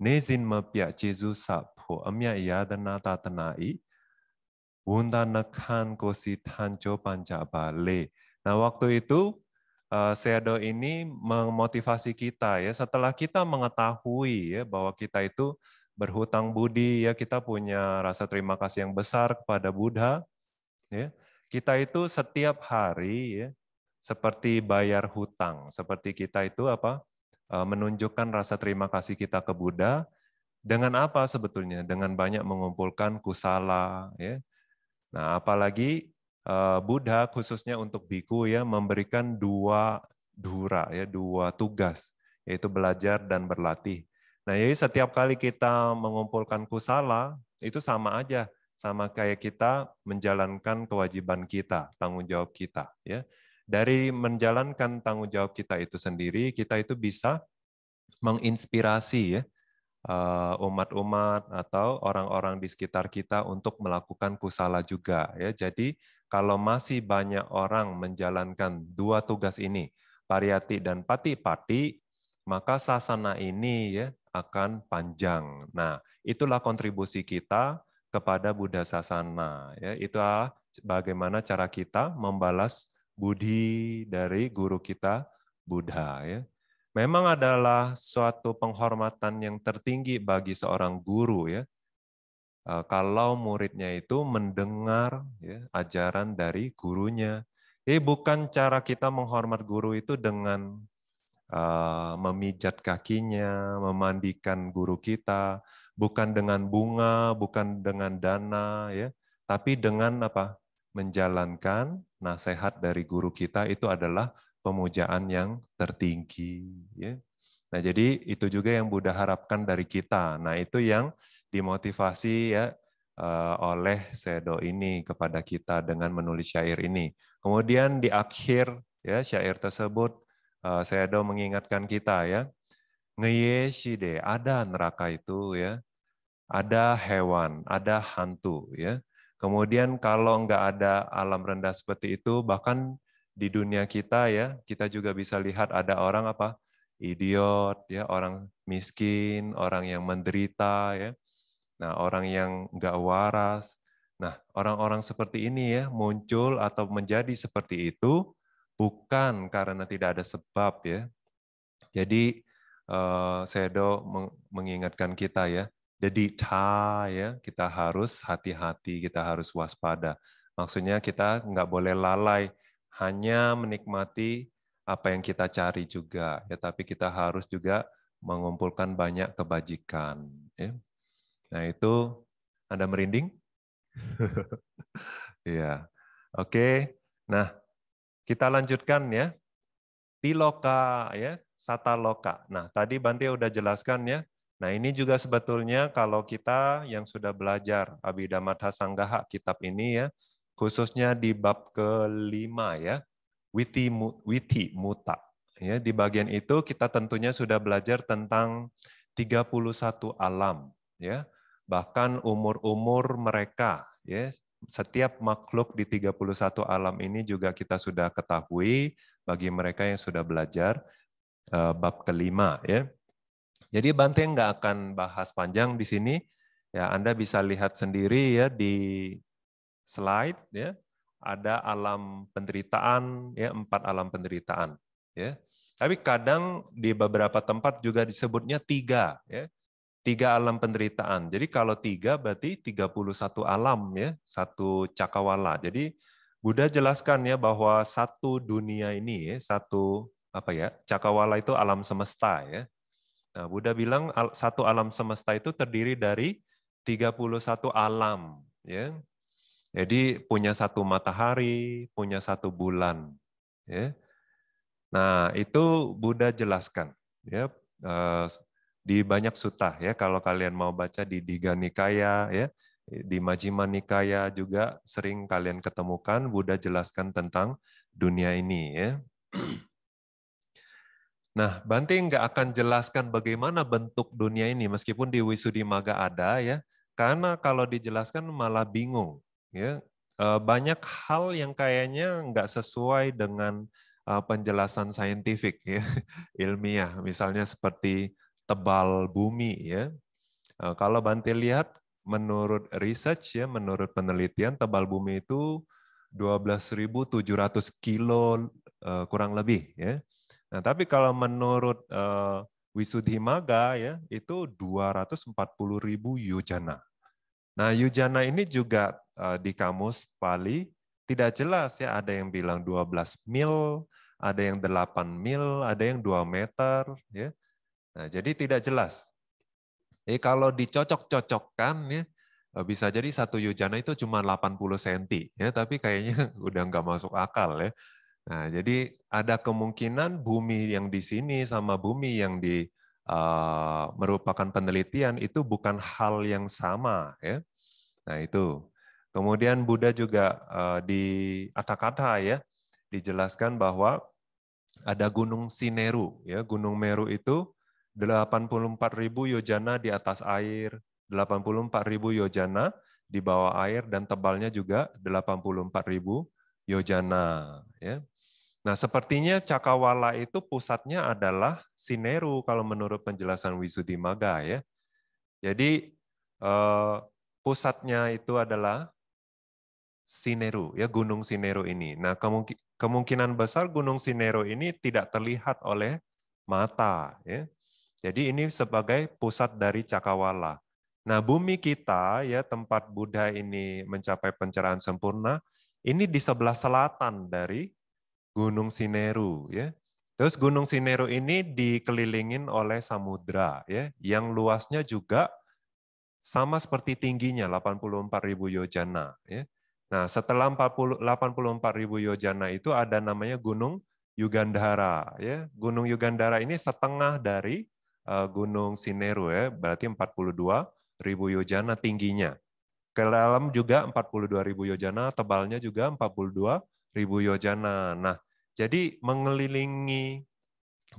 Nezin mepia pia Jezu sapu, amya ya, ya dana tatanai. Wunda nekan kosi tanjo panca le. Nah waktu itu Eh, Seado ini memotivasi kita ya setelah kita mengetahui ya bahwa kita itu berhutang budi ya kita punya rasa terima kasih yang besar kepada Buddha ya kita itu setiap hari ya seperti bayar hutang seperti kita itu apa eh, menunjukkan rasa terima kasih kita ke Buddha dengan apa sebetulnya dengan banyak mengumpulkan kusala ya nah apalagi Eh, Buddha khususnya untuk biku ya memberikan dua dura ya dua tugas yaitu belajar dan berlatih. Nah, jadi setiap kali kita mengumpulkan kusala itu sama aja sama kayak kita menjalankan kewajiban kita, tanggung jawab kita ya. Dari menjalankan tanggung jawab kita itu sendiri, kita itu bisa menginspirasi ya eh, umat-umat atau orang-orang di sekitar kita untuk melakukan kusala juga ya. Jadi kalau masih banyak orang menjalankan dua tugas ini, pariyati dan pati-pati, maka sasana ini ya akan panjang. Nah, itulah kontribusi kita kepada Buddha Sasana. Ya, itu ah, bagaimana cara kita membalas budi dari guru kita Buddha. Ya. Memang adalah suatu penghormatan yang tertinggi bagi seorang guru ya Eh, kalau muridnya itu mendengar ya, ajaran dari gurunya. Eh, bukan cara kita menghormat guru itu dengan uh, memijat kakinya, memandikan guru kita, bukan dengan bunga, bukan dengan dana, ya, tapi dengan apa? Menjalankan nasihat dari guru kita itu adalah pemujaan yang tertinggi. Ya. Nah, jadi itu juga yang Buddha harapkan dari kita. Nah, itu yang dimotivasi ya eh, oleh Sedo ini kepada kita dengan menulis syair ini. Kemudian di akhir ya syair tersebut eh, Sedo mengingatkan kita ya ngeye shide ada neraka itu ya ada hewan ada hantu ya kemudian kalau nggak ada alam rendah seperti itu bahkan di dunia kita ya kita juga bisa lihat ada orang apa idiot ya orang miskin orang yang menderita ya Nah, orang yang nggak waras. Nah, orang-orang seperti ini ya muncul atau menjadi seperti itu bukan karena tidak ada sebab ya. Jadi uh, eh, Sedo mengingatkan kita ya, jadi ta ya kita harus hati-hati, kita harus waspada. Maksudnya kita nggak boleh lalai hanya menikmati apa yang kita cari juga ya, tapi kita harus juga mengumpulkan banyak kebajikan. Ya. Nah, itu Anda merinding? Iya. Oke. Nah, kita lanjutkan ya. Tiloka ya, sata loka. Nah, tadi Bante udah jelaskan ya. Nah, ini juga sebetulnya kalau kita yang sudah belajar Abhidhamma Sanggaha kitab ini ya, khususnya di bab kelima ya, Witi, Witi Muta. Ya, di bagian itu kita tentunya sudah belajar tentang 31 alam ya bahkan umur-umur mereka ya, setiap makhluk di 31 alam ini juga kita sudah ketahui bagi mereka yang sudah belajar uh, bab kelima ya. Jadi Banteng nggak akan bahas panjang di sini. Ya, Anda bisa lihat sendiri ya di slide ya. Ada alam penderitaan ya, empat alam penderitaan ya. Tapi kadang di beberapa tempat juga disebutnya tiga ya tiga alam penderitaan. Jadi kalau tiga berarti 31 alam ya, satu cakawala. Jadi Buddha jelaskan ya bahwa satu dunia ini ya, satu apa ya, cakawala itu alam semesta ya. Nah, Buddha bilang satu alam semesta itu terdiri dari 31 alam ya. Jadi punya satu matahari, punya satu bulan ya. Nah, itu Buddha jelaskan ya. Eh, di banyak suta ya kalau kalian mau baca di Diga Nikaya ya di Majima Nikaya juga sering kalian ketemukan Buddha jelaskan tentang dunia ini ya. Nah, Bante nggak akan jelaskan bagaimana bentuk dunia ini meskipun di Wisudimaga ada ya, karena kalau dijelaskan malah bingung ya. E, banyak hal yang kayaknya nggak sesuai dengan e, penjelasan saintifik ya, ilmiah misalnya seperti tebal bumi ya. Eh, kalau Bante lihat menurut research ya, menurut penelitian tebal bumi itu 12.700 kilo eh, kurang lebih ya. Nah, tapi kalau menurut uh, eh, Wisudhimaga ya itu 240.000 yujana. Nah, yujana ini juga uh, di kamus Pali tidak jelas ya ada yang bilang 12 mil, ada yang 8 mil, ada yang 2 meter ya. Nah, jadi tidak jelas. Jadi kalau dicocok-cocokkan ya, eh, bisa jadi satu yujana itu cuma 80 cm ya, tapi kayaknya udah nggak masuk akal ya. Nah, jadi ada kemungkinan bumi yang di sini sama bumi yang di uh, merupakan penelitian itu bukan hal yang sama ya. Nah, itu. Kemudian Buddha juga uh, di kata ya dijelaskan bahwa ada Gunung Sineru ya. Gunung Meru itu 84.000 yojana di atas air, 84.000 yojana di bawah air dan tebalnya juga 84.000 yojana ya. Nah, sepertinya Cakawala itu pusatnya adalah Sineru kalau menurut penjelasan Wisudimaga ya. Jadi eh, pusatnya itu adalah Sineru ya Gunung Sineru ini. Nah, kemungkinan besar Gunung Sineru ini tidak terlihat oleh mata ya. Jadi ini sebagai pusat dari Cakawala. Nah, bumi kita ya tempat Buddha ini mencapai pencerahan sempurna, ini di sebelah selatan dari Gunung Sineru ya. Terus Gunung Sineru ini dikelilingin oleh samudra ya, yang luasnya juga sama seperti tingginya 84.000 yojana ya. Nah, setelah 84.000 yojana itu ada namanya Gunung Yugandhara ya. Gunung Yugandhara ini setengah dari Eh, gunung Sineru ya, berarti 42 ribu yojana tingginya. Ke dalam juga 42 ribu yojana, tebalnya juga 42 ribu yojana. Nah, jadi mengelilingi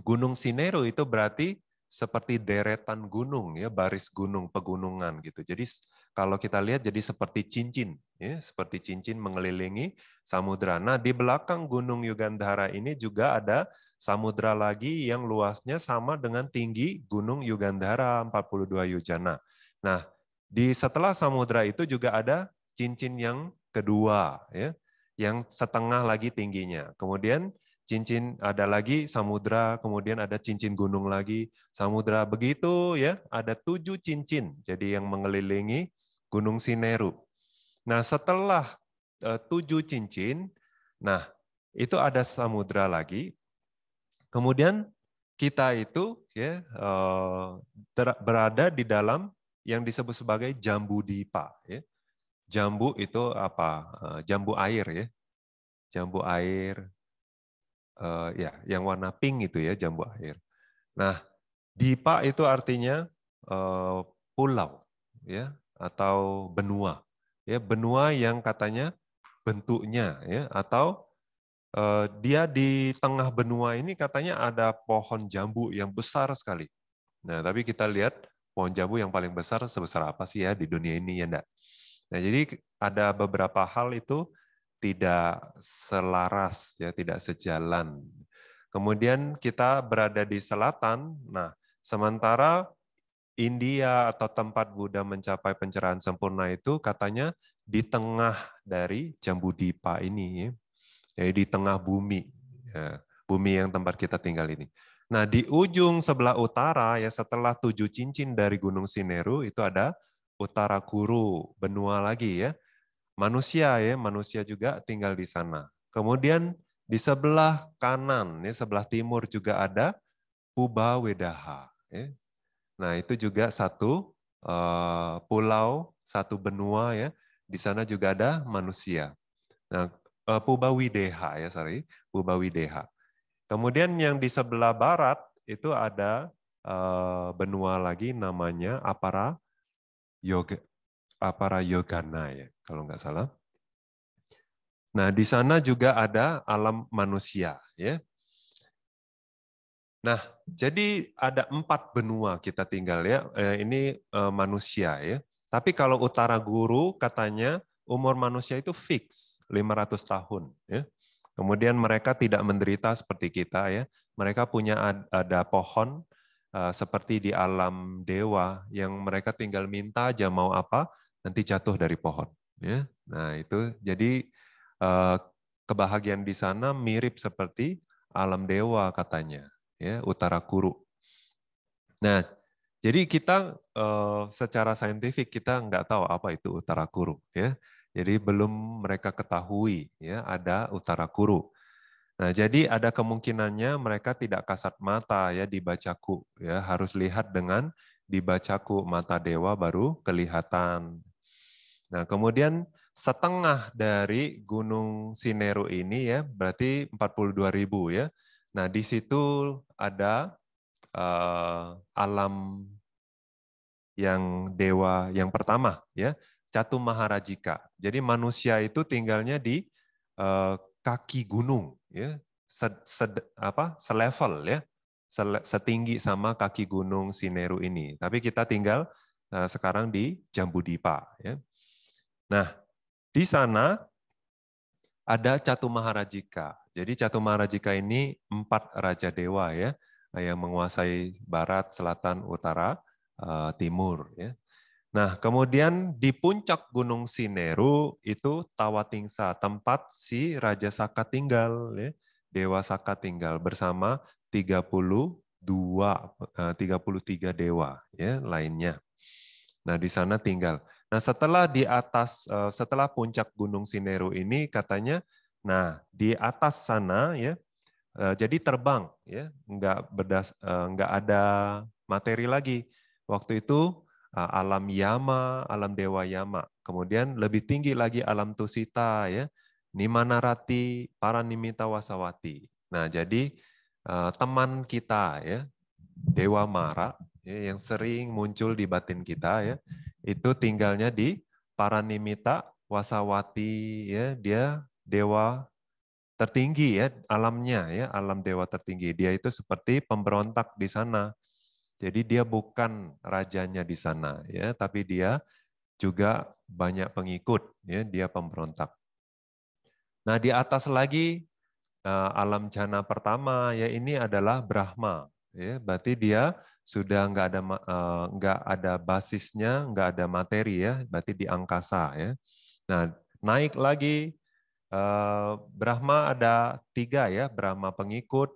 Gunung Sineru itu berarti seperti deretan gunung ya, baris gunung, pegunungan gitu. Jadi kalau kita lihat jadi seperti cincin, ya, seperti cincin mengelilingi samudra. Nah, di belakang Gunung Yugandhara ini juga ada samudra lagi yang luasnya sama dengan tinggi Gunung Yugandhara 42 yujana. Nah, di setelah samudra itu juga ada cincin yang kedua, ya, yang setengah lagi tingginya. Kemudian cincin ada lagi samudra, kemudian ada cincin gunung lagi, samudra begitu ya, ada tujuh cincin. Jadi yang mengelilingi Gunung Sineru. Nah, setelah eh, tujuh cincin, nah itu ada samudra lagi. Kemudian kita itu ya eh, berada di dalam yang disebut sebagai jambu dipa. Ya. Jambu itu apa? Eh, jambu air ya. Jambu air, uh, ya, yang warna pink itu ya jambu air. Nah, dipa itu artinya uh, pulau, ya atau benua. Ya, benua yang katanya bentuknya ya atau eh, dia di tengah benua ini katanya ada pohon jambu yang besar sekali. Nah, tapi kita lihat pohon jambu yang paling besar sebesar apa sih ya di dunia ini ya ndak? Nah, jadi ada beberapa hal itu tidak selaras ya, tidak sejalan. Kemudian kita berada di selatan. Nah, sementara India atau tempat Buddha mencapai pencerahan sempurna itu katanya di tengah dari Jambudipa ini, jadi di tengah bumi, ya, bumi yang tempat kita tinggal ini. Nah di ujung sebelah utara ya setelah tujuh cincin dari Gunung Sineru itu ada utara Kuru, benua lagi ya. Manusia ya, manusia juga tinggal di sana. Kemudian di sebelah kanan, ya, sebelah timur juga ada Puba Wedaha. Ya. Nah, itu juga satu eh, pulau, satu benua ya. Di sana juga ada manusia. Nah, uh, eh, Wideha ya, sorry, Wideha. Kemudian yang di sebelah barat itu ada eh, benua lagi namanya Apara Yoga Apara Yogana ya, kalau nggak salah. Nah, di sana juga ada alam manusia ya. Nah, jadi ada empat benua kita tinggal ya. Eh, ini eh, manusia ya. Tapi kalau utara guru katanya umur manusia itu fix 500 tahun ya. Kemudian mereka tidak menderita seperti kita ya. Mereka punya ada pohon eh, seperti di alam dewa yang mereka tinggal minta aja mau apa nanti jatuh dari pohon ya. Nah, itu jadi kebahagiaan di sana mirip seperti alam dewa katanya ya utara kuru. Nah, jadi kita eh, secara saintifik kita nggak tahu apa itu utara kuru ya. Jadi belum mereka ketahui ya ada utara kuru. Nah, jadi ada kemungkinannya mereka tidak kasat mata ya dibacaku ya harus lihat dengan dibacaku mata dewa baru kelihatan. Nah, kemudian setengah dari Gunung Sineru ini ya berarti 42.000 ya. Nah, di situ ada uh, alam yang dewa yang pertama ya Catu Maharajika. Jadi manusia itu tinggalnya di uh, kaki gunung ya sed, sed, apa selevel ya setinggi sama kaki gunung Sineru ini. Tapi kita tinggal uh, sekarang di Jambudipa ya. Nah, di sana ada Catu Maharajika. Jadi Catu Maharajika ini empat raja dewa ya eh, yang menguasai barat, selatan, utara, eh, timur ya. Nah, kemudian di puncak Gunung Sineru itu Tawatingsa, tempat si Raja Saka tinggal ya. Dewa Saka tinggal bersama 32 33 eh, dewa ya lainnya. Nah, di sana tinggal. Nah, setelah di atas eh, setelah puncak Gunung Sineru ini katanya nah di atas sana ya eh, jadi terbang ya, enggak berdas enggak eh, ada materi lagi. Waktu itu alam Yama, alam dewa Yama. Kemudian lebih tinggi lagi alam Tusita ya, para nimita Wasawati. Nah, jadi teman kita ya, dewa Mara ya, yang sering muncul di batin kita ya itu tinggalnya di Paranimita Wasawati ya dia dewa tertinggi ya alamnya ya alam dewa tertinggi dia itu seperti pemberontak di sana jadi dia bukan rajanya di sana ya tapi dia juga banyak pengikut ya dia pemberontak nah di atas lagi eh, alam jana pertama ya ini adalah Brahma ya berarti dia sudah nggak ada eh, nggak ada basisnya nggak ada materi ya berarti di angkasa ya nah naik lagi eh, Brahma ada tiga ya Brahma pengikut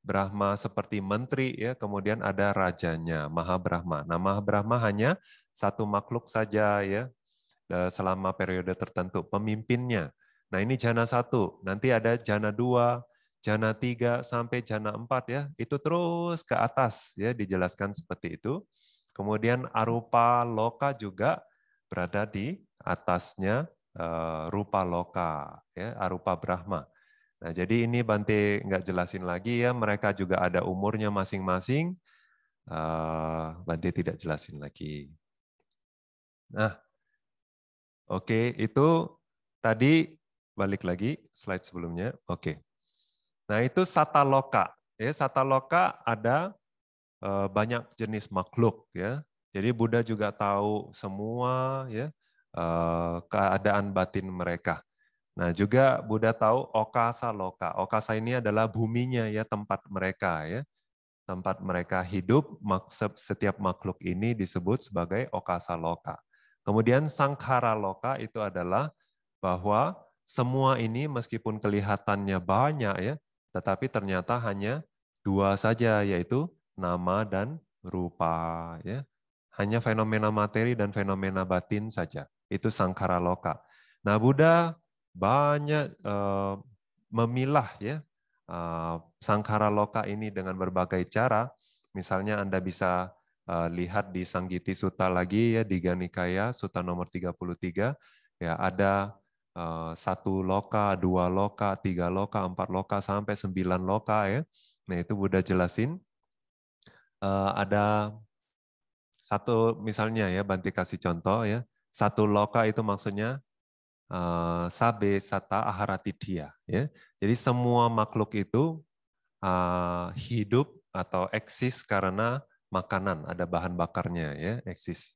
Brahma seperti menteri ya kemudian ada rajanya Mahabrahma Brahma nah Maha Brahma hanya satu makhluk saja ya eh, selama periode tertentu pemimpinnya nah ini jana satu nanti ada jana dua jana 3 sampai jana 4 ya, itu terus ke atas ya dijelaskan seperti itu. Kemudian arupa loka juga berada di atasnya eh, rupa loka ya, arupa brahma. Nah, jadi ini Bante nggak jelasin lagi ya, mereka juga ada umurnya masing-masing. Eh, Bante tidak jelasin lagi. Nah, oke okay, itu tadi balik lagi slide sebelumnya. Oke. Okay. Nah, itu sata sataloka. Ya, loka ada eh, banyak jenis makhluk ya. Jadi Buddha juga tahu semua ya eh, keadaan batin mereka. Nah, juga Buddha tahu okasa loka. Okasa ini adalah buminya ya, tempat mereka ya. Tempat mereka hidup, setiap makhluk ini disebut sebagai okasa loka. Kemudian sangkara loka itu adalah bahwa semua ini meskipun kelihatannya banyak ya, tetapi ternyata hanya dua saja, yaitu nama dan rupa. Ya. Hanya fenomena materi dan fenomena batin saja. Itu sangkara loka. Nah, Buddha banyak uh, memilah ya uh, sangkara loka ini dengan berbagai cara. Misalnya Anda bisa uh, lihat di Sanggiti Sutta lagi ya di Ganikaya Sutta nomor 33 ya ada Eh, satu loka, dua loka, tiga loka, empat loka, sampai sembilan loka ya. Nah itu Buddha jelasin. Eh, ada satu misalnya ya, Banti kasih contoh ya. Satu loka itu maksudnya uh, sabe sata aharatidya. Ya. Jadi semua makhluk itu hidup atau eksis karena makanan, ada bahan bakarnya ya, eksis.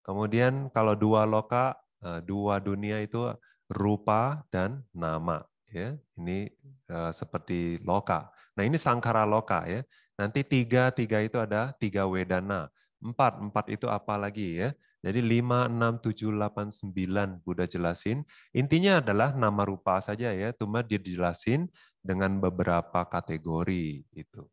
Kemudian kalau dua loka, dua dunia itu rupa dan nama ya ini uh, seperti loka nah ini sangkara loka ya nanti tiga tiga itu ada tiga wedana empat empat itu apa lagi ya jadi lima enam tujuh delapan sembilan Buddha jelasin. Intinya adalah nama rupa saja ya, cuma dia dijelasin dengan beberapa kategori itu.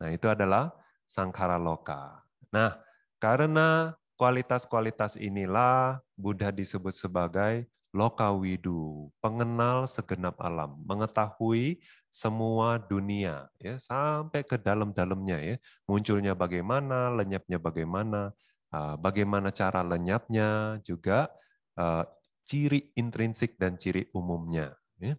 Nah, itu adalah sangkara loka. Nah, karena kualitas-kualitas inilah Buddha disebut sebagai lokawidu, pengenal segenap alam, mengetahui semua dunia, ya sampai ke dalam-dalamnya ya, munculnya bagaimana, lenyapnya bagaimana, ah, bagaimana cara lenyapnya juga ah, ciri intrinsik dan ciri umumnya. Ya.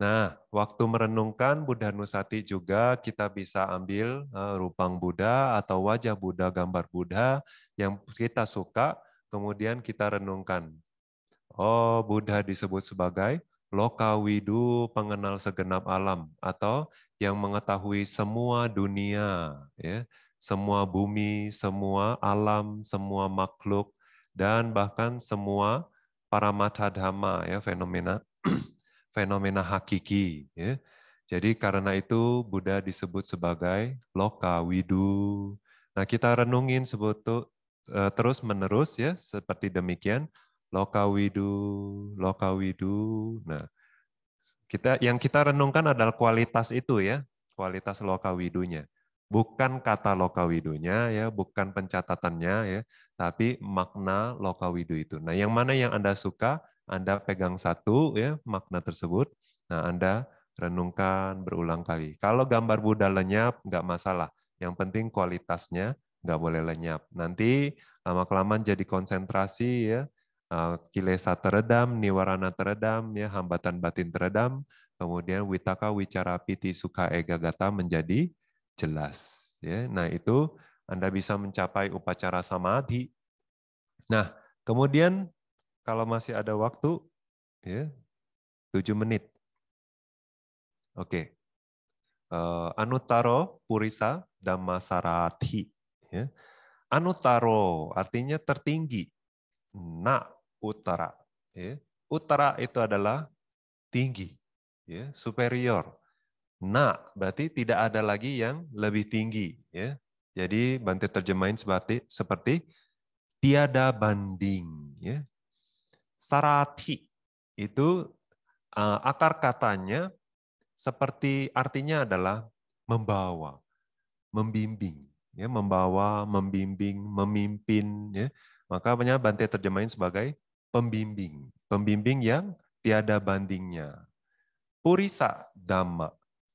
Nah, waktu merenungkan Buddha Nusati juga kita bisa ambil ah, rupang Buddha atau wajah Buddha, gambar Buddha yang kita suka, kemudian kita renungkan Oh, Buddha disebut sebagai Lokawidu pengenal segenap alam atau yang mengetahui semua dunia, ya, semua bumi, semua alam, semua makhluk dan bahkan semua para dhamma ya fenomena fenomena hakiki ya. Jadi karena itu Buddha disebut sebagai Lokawidu. Nah, kita renungin sebutu eh, terus menerus ya seperti demikian loka widu, loka widu. Nah, kita yang kita renungkan adalah kualitas itu ya, kualitas loka widunya, Bukan kata loka widunya ya, bukan pencatatannya ya, tapi makna loka widu itu. Nah, yang mana yang Anda suka, Anda pegang satu ya makna tersebut. Nah, Anda renungkan berulang kali. Kalau gambar Buddha lenyap, nggak masalah. Yang penting kualitasnya nggak boleh lenyap. Nanti lama-kelamaan jadi konsentrasi ya, Eh, kilesa teredam, niwarana teredam, ya hambatan batin teredam, kemudian witaka wicara piti suka ega gata menjadi jelas. Ya, nah itu Anda bisa mencapai upacara samadhi. Nah kemudian kalau masih ada waktu, ya tujuh menit. Oke, uh, anutaro purisa damasarati. Ya. Anutaro artinya tertinggi. Nak utara. Ya. Utara itu adalah tinggi, ya, superior. Na berarti tidak ada lagi yang lebih tinggi. Ya. Jadi Bante terjemahin seperti, seperti tiada banding. Sarati itu e, akar katanya seperti artinya adalah membawa, membimbing, ya, membawa, membimbing, memimpin. Ya. Maka bantai terjemahin sebagai pembimbing, pembimbing yang tiada bandingnya. Purisa Dhamma,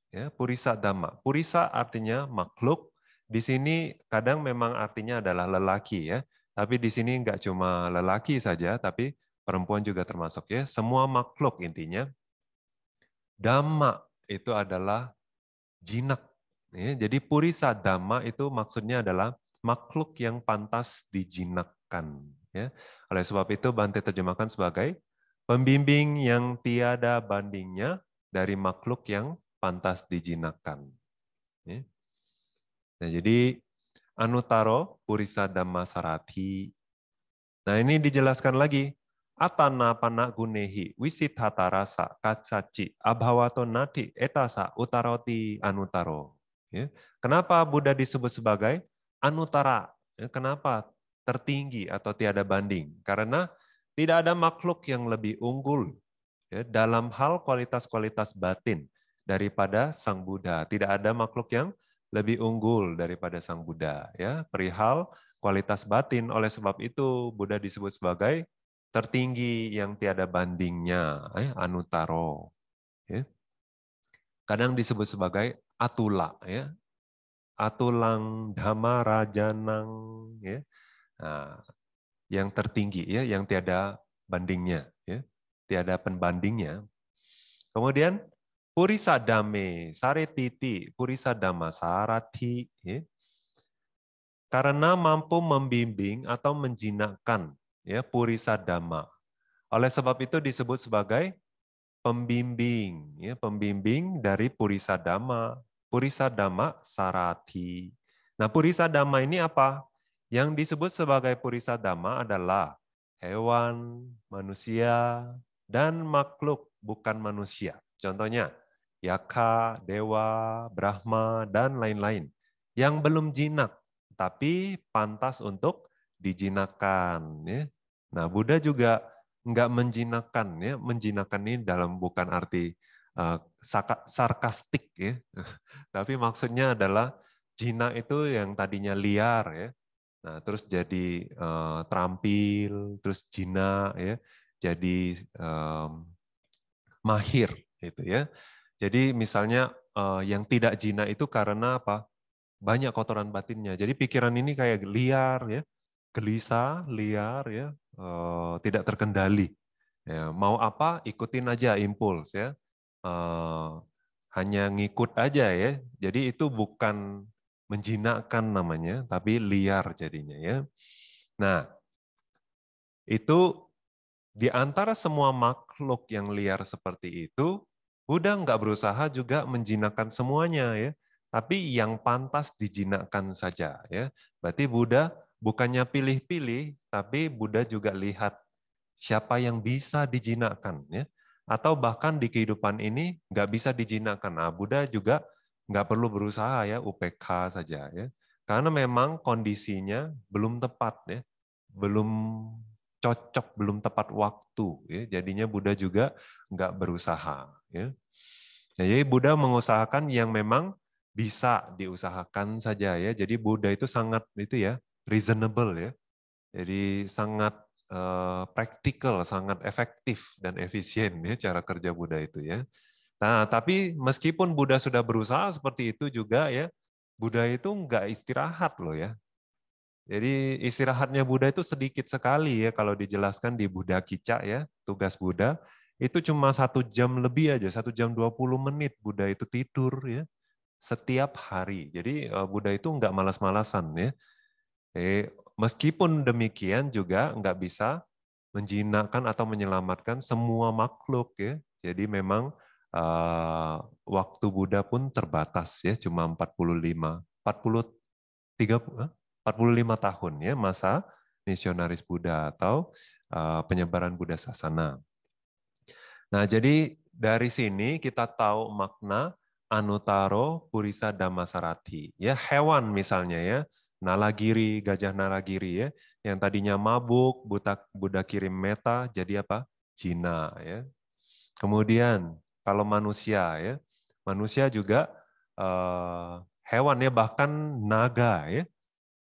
ya, Purisa Dhamma. Purisa artinya makhluk. Di sini kadang memang artinya adalah lelaki ya, tapi di sini nggak cuma lelaki saja, tapi perempuan juga termasuk ya. Semua makhluk intinya. Dhamma itu adalah jinak. Ya, jadi Purisa Dhamma itu maksudnya adalah makhluk yang pantas dijinakkan. Ya. Oleh sebab itu Bante terjemahkan sebagai pembimbing yang tiada bandingnya dari makhluk yang pantas dijinakan. Ya. Nah, jadi Anutaro Purisa Dhammasarati. Nah ini dijelaskan lagi. Atana pana gunehi hata rasa kacaci abhawato nati etasa utaroti anutaro. Ya. Kenapa Buddha disebut sebagai anutara? Ya, kenapa tertinggi atau tiada banding karena tidak ada makhluk yang lebih unggul ya, dalam hal kualitas-kualitas batin daripada Sang Buddha. Tidak ada makhluk yang lebih unggul daripada Sang Buddha ya perihal kualitas batin. Oleh sebab itu Buddha disebut sebagai tertinggi yang tiada bandingnya, eh, anutaro. Ya. Kadang disebut sebagai atula ya. Atulang dhamma rajanang ya Nah, yang tertinggi ya, yang tiada bandingnya, ya. tiada penbandingnya. Kemudian purisa purisadame saretiti dama sarati ya. karena mampu membimbing atau menjinakkan ya purisa dama Oleh sebab itu disebut sebagai pembimbing, ya, pembimbing dari purisa dama purisa dama sarati. Nah, purisa dama ini apa? Yang disebut sebagai purisa dhamma adalah hewan, manusia, dan makhluk bukan manusia. Contohnya, yaka, dewa, brahma, dan lain-lain. Yang belum jinak, tapi pantas untuk dijinakan. Ya. Nah, Buddha juga nggak menjinakan. Ya. Menjinakan ini dalam bukan arti uh, sarkastik, ya. tapi maksudnya adalah jinak itu yang tadinya liar, ya. Nah, terus jadi uh, terampil, terus jina ya, jadi um, mahir gitu ya. Jadi misalnya uh, yang tidak jina itu karena apa? Banyak kotoran batinnya. Jadi pikiran ini kayak liar ya, gelisah, liar ya, uh, tidak terkendali. Ya, mau apa ikutin aja impuls ya. Uh, hanya ngikut aja ya. Jadi itu bukan menjinakkan namanya, tapi liar jadinya ya. Nah, itu di antara semua makhluk yang liar seperti itu, Buddha nggak berusaha juga menjinakkan semuanya ya, tapi yang pantas dijinakkan saja ya. Berarti Buddha bukannya pilih-pilih, tapi Buddha juga lihat siapa yang bisa dijinakkan ya. Atau bahkan di kehidupan ini nggak bisa dijinakkan. Nah, Buddha juga nggak perlu berusaha ya UPK saja ya karena memang kondisinya belum tepat ya belum cocok belum tepat waktu ya jadinya Buddha juga nggak berusaha ya nah, jadi Buddha mengusahakan yang memang bisa diusahakan saja ya jadi Buddha itu sangat itu ya reasonable ya jadi sangat uh, eh, praktikal sangat efektif dan efisien ya cara kerja Buddha itu ya Nah, tapi meskipun Buddha sudah berusaha seperti itu juga ya, Buddha itu nggak istirahat loh ya. Jadi istirahatnya Buddha itu sedikit sekali ya kalau dijelaskan di Buddha Kica ya, tugas Buddha. Itu cuma satu jam lebih aja, satu jam 20 menit Buddha itu tidur ya setiap hari. Jadi eh, Buddha itu nggak malas-malasan ya. Eh, meskipun demikian juga nggak bisa menjinakkan atau menyelamatkan semua makhluk ya. Jadi memang uh, waktu Buddha pun terbatas ya cuma 45 40 30 45 tahun ya masa misionaris Buddha atau uh, penyebaran Buddha sasana. Nah, jadi dari sini kita tahu makna Anutaro Purisa Damasarati. Ya, hewan misalnya ya, nalagiri, gajah nalagiri ya, yang tadinya mabuk, buta, Buddha kirim meta, jadi apa? Cina ya. Kemudian kalau manusia ya manusia juga uh, hewan ya bahkan naga ya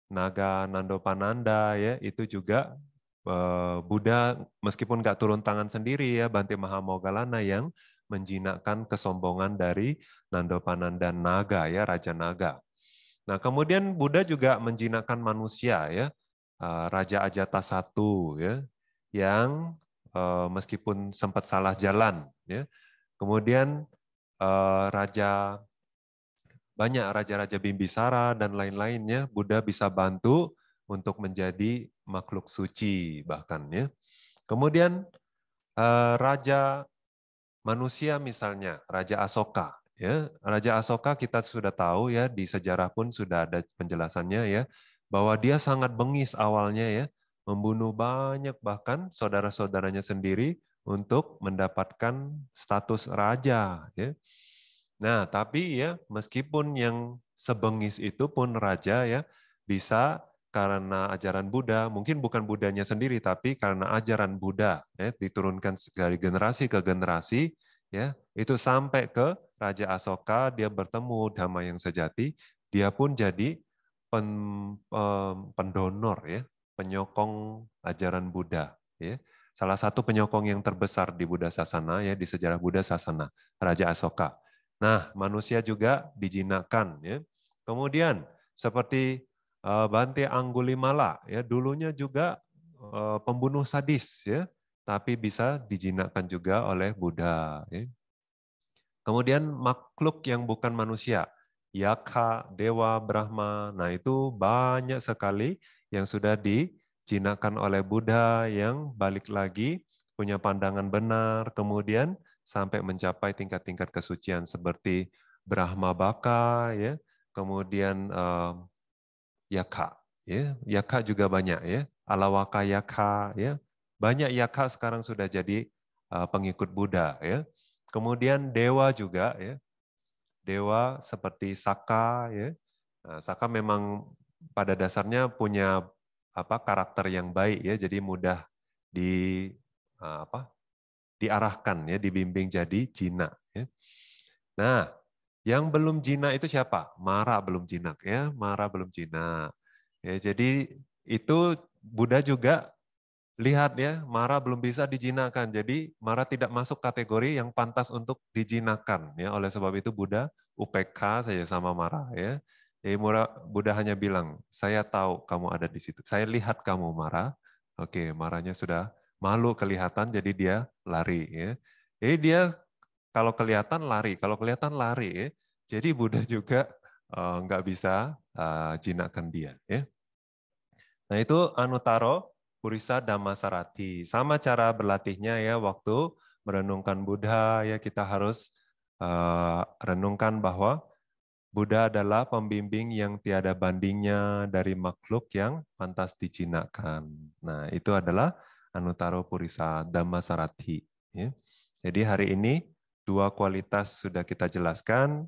naga Nandopananda ya itu juga uh, Buddha meskipun nggak turun tangan sendiri ya Bante Mahamogalana yang menjinakkan kesombongan dari Nandopananda naga ya raja naga. Nah kemudian Buddha juga menjinakkan manusia ya eh, Raja Ajata satu ya yang meskipun sempat salah jalan ya Kemudian eh, raja banyak raja-raja Bimbisara dan lain-lainnya Buddha bisa bantu untuk menjadi makhluk suci bahkan ya. Kemudian eh, raja manusia misalnya raja Asoka ya. Raja Asoka kita sudah tahu ya di sejarah pun sudah ada penjelasannya ya bahwa dia sangat bengis awalnya ya, membunuh banyak bahkan saudara-saudaranya sendiri untuk mendapatkan status raja. Ya. Nah, tapi ya meskipun yang sebengis itu pun raja ya bisa karena ajaran Buddha, mungkin bukan Budanya sendiri, tapi karena ajaran Buddha ya, diturunkan dari generasi ke generasi, ya itu sampai ke Raja Asoka, dia bertemu Dhamma yang sejati, dia pun jadi pen, eh, pendonor ya, penyokong ajaran Buddha. Ya salah satu penyokong yang terbesar di Buddha Sasana ya di sejarah Buddha Sasana, Raja Asoka. Nah, manusia juga dijinakan ya. Kemudian seperti uh, eh, Bante Angulimala ya dulunya juga eh, pembunuh sadis ya, tapi bisa dijinakkan juga oleh Buddha ya. Kemudian makhluk yang bukan manusia, Yaka, Dewa, Brahma. Nah, itu banyak sekali yang sudah di dijinakan oleh Buddha yang balik lagi punya pandangan benar, kemudian sampai mencapai tingkat-tingkat kesucian seperti Brahma Baka, ya, kemudian uh, eh, Yaka, ya, Yaka juga banyak ya, Alawaka Yaka, ya, banyak Yaka sekarang sudah jadi uh, pengikut Buddha, ya. Kemudian dewa juga, ya, dewa seperti Saka, ya. Nah, Saka memang pada dasarnya punya apa karakter yang baik ya, jadi mudah di eh, apa diarahkan ya, dibimbing jadi jinak Ya. Nah, yang belum jinak itu siapa? Mara belum jinak ya, Mara belum jinak Ya, jadi itu Buddha juga lihat ya, Mara belum bisa dijinakan. Jadi Mara tidak masuk kategori yang pantas untuk dijinakan ya. Oleh sebab itu Buddha UPK saja sama Mara ya. Jadi Buddha hanya bilang, saya tahu kamu ada di situ. Saya lihat kamu marah. Oke, marahnya sudah malu kelihatan, jadi dia lari. Ya. Jadi dia kalau kelihatan lari, kalau kelihatan lari, ya, jadi Buddha juga eh, nggak bisa eh, jinakkan dia. Ya. Nah itu Anutaro Purisa Damasarati. Sama cara berlatihnya ya waktu merenungkan Buddha ya kita harus eh, renungkan bahwa Buddha adalah pembimbing yang tiada bandingnya dari makhluk yang pantas dijinakkan. Nah, itu adalah Anutaro Purisa Dhamma Sarathi. Ya. Jadi hari ini dua kualitas sudah kita jelaskan.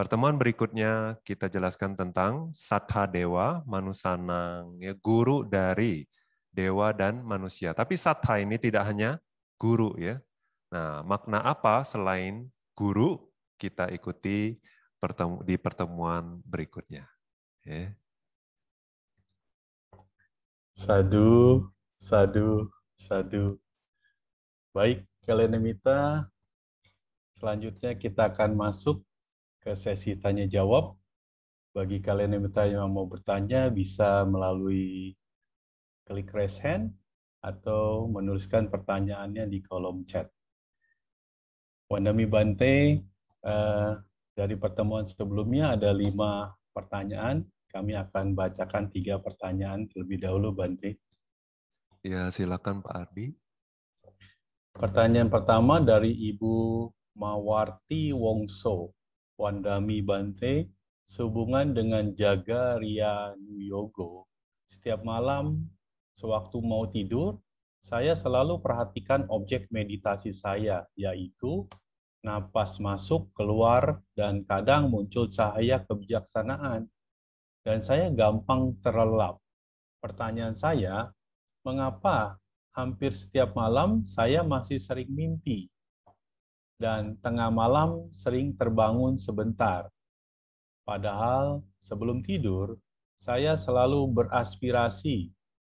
Pertemuan berikutnya kita jelaskan tentang Satha Dewa Manusanang, ya, guru dari dewa dan manusia. Tapi Satha ini tidak hanya guru ya. Nah, makna apa selain guru kita ikuti pertemu di pertemuan berikutnya. Ya. Sadu, sadu, sadu. Baik, diminta. selanjutnya kita akan masuk ke sesi tanya jawab. Bagi kalian yang mau bertanya bisa melalui klik raise hand atau menuliskan pertanyaannya di kolom chat. Wandami Bante, uh, dari pertemuan sebelumnya ada lima pertanyaan. Kami akan bacakan tiga pertanyaan terlebih dahulu, Bante. Ya, silakan Pak Ardi. Pertanyaan pertama dari Ibu Mawarti Wongso, Wandami Bante, sehubungan dengan jaga Ria Nuyogo. Setiap malam sewaktu mau tidur, saya selalu perhatikan objek meditasi saya, yaitu napas masuk, keluar, dan kadang muncul cahaya kebijaksanaan. Dan saya gampang terlelap. Pertanyaan saya, mengapa hampir setiap malam saya masih sering mimpi? Dan tengah malam sering terbangun sebentar. Padahal sebelum tidur, saya selalu beraspirasi,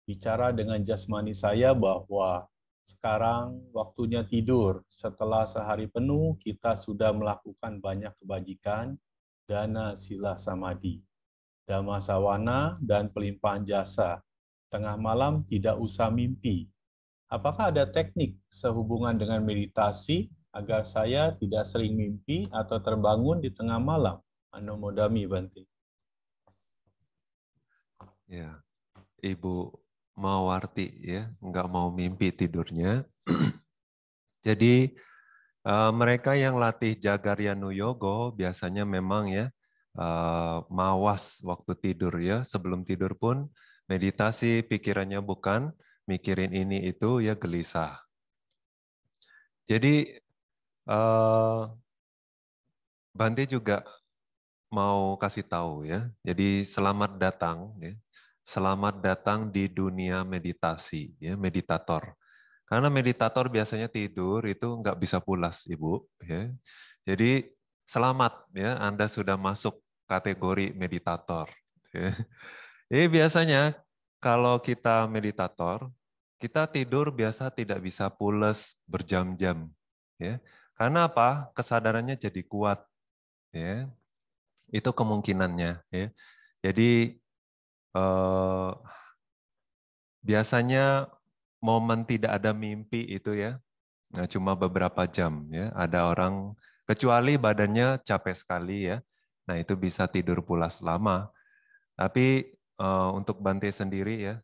bicara dengan jasmani saya bahwa sekarang waktunya tidur. Setelah sehari penuh, kita sudah melakukan banyak kebajikan, dana sila samadhi, dama sawana, dan pelimpahan jasa. Tengah malam tidak usah mimpi. Apakah ada teknik sehubungan dengan meditasi agar saya tidak sering mimpi atau terbangun di tengah malam? Anomodami Bante. Ya, Ibu mau arti ya, nggak mau mimpi tidurnya. Jadi uh, mereka yang latih Jagaria Nuyogo biasanya memang ya uh, mawas waktu tidur ya, sebelum tidur pun meditasi pikirannya bukan mikirin ini itu ya gelisah. Jadi uh, Bante juga mau kasih tahu ya. Jadi selamat datang ya selamat datang di dunia meditasi, ya, meditator. Karena meditator biasanya tidur itu nggak bisa pulas, Ibu. Ya. Jadi selamat ya, Anda sudah masuk kategori meditator. Ya. Jadi biasanya kalau kita meditator, kita tidur biasa tidak bisa pulas berjam-jam. Ya. Karena apa? Kesadarannya jadi kuat. Ya. Itu kemungkinannya. Ya. Jadi eh, biasanya momen tidak ada mimpi itu ya, nah, cuma beberapa jam ya. Ada orang kecuali badannya capek sekali ya, nah itu bisa tidur pulas lama. Tapi eh, untuk Bante sendiri ya,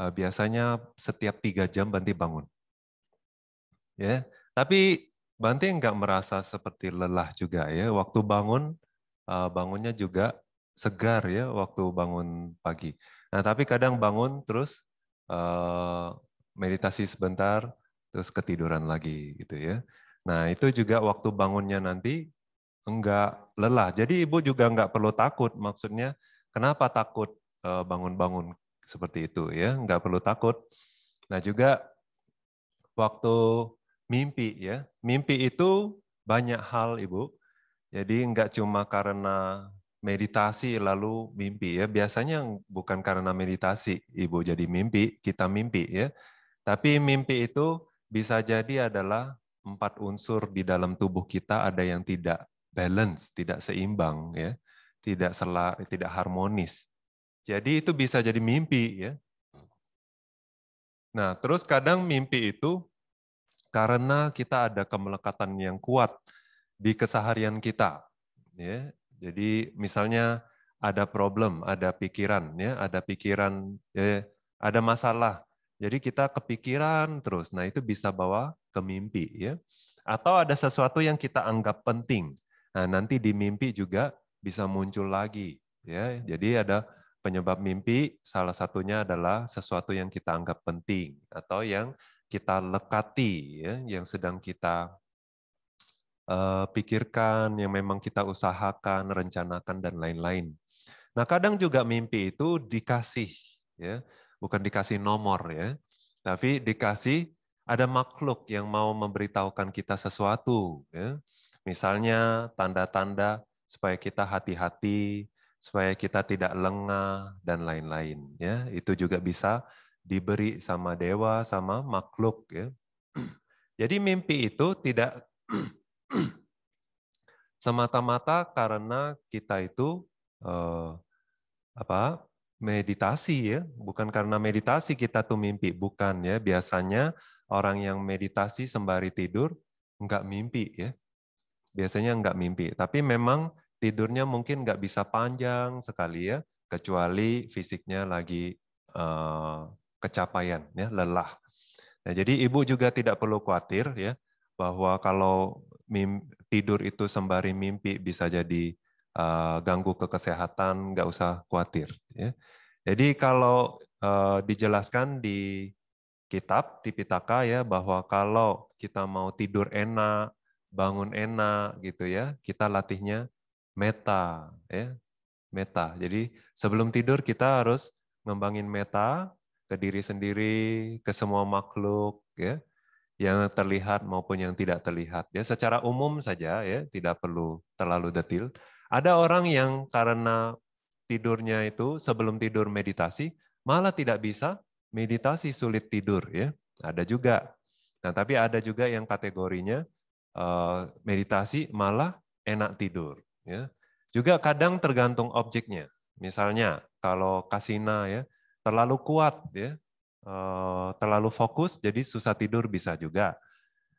eh, biasanya setiap tiga jam Bante bangun. Ya, tapi Bante nggak merasa seperti lelah juga ya. Waktu bangun, eh, bangunnya juga segar ya waktu bangun pagi. Nah, tapi kadang bangun terus uh, meditasi sebentar, terus ketiduran lagi gitu ya. Nah, itu juga waktu bangunnya nanti enggak lelah. Jadi ibu juga enggak perlu takut. Maksudnya kenapa takut eh, bangun-bangun seperti itu ya, enggak perlu takut. Nah, juga waktu mimpi ya. Mimpi itu banyak hal, Ibu. Jadi enggak cuma karena meditasi lalu mimpi ya. Biasanya bukan karena meditasi Ibu jadi mimpi, kita mimpi ya. Tapi mimpi itu bisa jadi adalah empat unsur di dalam tubuh kita ada yang tidak balance, tidak seimbang ya, tidak selar tidak harmonis. Jadi itu bisa jadi mimpi ya. Nah, terus kadang mimpi itu karena kita ada kemelekatan yang kuat di keseharian kita ya jadi misalnya ada problem, ada pikiran, ya, ada pikiran, eh, ada masalah. Jadi kita kepikiran terus. Nah itu bisa bawa ke mimpi, ya. Atau ada sesuatu yang kita anggap penting. Nah nanti di mimpi juga bisa muncul lagi, ya. Jadi ada penyebab mimpi. Salah satunya adalah sesuatu yang kita anggap penting atau yang kita lekati, ya, yang sedang kita Eh, pikirkan, yang memang kita usahakan, rencanakan dan lain-lain. Nah, kadang juga mimpi itu dikasih ya, bukan dikasih nomor ya, tapi dikasih ada makhluk yang mau memberitahukan kita sesuatu ya. Misalnya tanda-tanda supaya kita hati-hati, supaya kita tidak lengah dan lain-lain ya. Itu juga bisa diberi sama dewa sama makhluk ya. Jadi mimpi itu tidak Semata-mata karena kita itu eh, apa meditasi ya, bukan karena meditasi kita tuh mimpi, bukan ya. Biasanya orang yang meditasi sembari tidur nggak mimpi ya. Biasanya nggak mimpi, tapi memang tidurnya mungkin nggak bisa panjang sekali ya, kecuali fisiknya lagi eh, kecapaian ya, lelah. Nah, jadi ibu juga tidak perlu khawatir ya bahwa kalau mim, tidur itu sembari mimpi bisa jadi uh, ganggu ke kesehatan, nggak usah khawatir. Ya. Jadi kalau uh, dijelaskan di kitab Tipitaka ya bahwa kalau kita mau tidur enak, bangun enak gitu ya, kita latihnya meta ya. Meta. Jadi sebelum tidur kita harus ngembangin meta ke diri sendiri, ke semua makhluk ya yang terlihat maupun yang tidak terlihat. Ya, secara umum saja ya, tidak perlu terlalu detil. Ada orang yang karena tidurnya itu sebelum tidur meditasi malah tidak bisa meditasi sulit tidur ya. Ada juga. Nah, tapi ada juga yang kategorinya eh, meditasi malah enak tidur ya. Juga kadang tergantung objeknya. Misalnya kalau kasina ya terlalu kuat ya Eh, terlalu fokus jadi susah tidur bisa juga.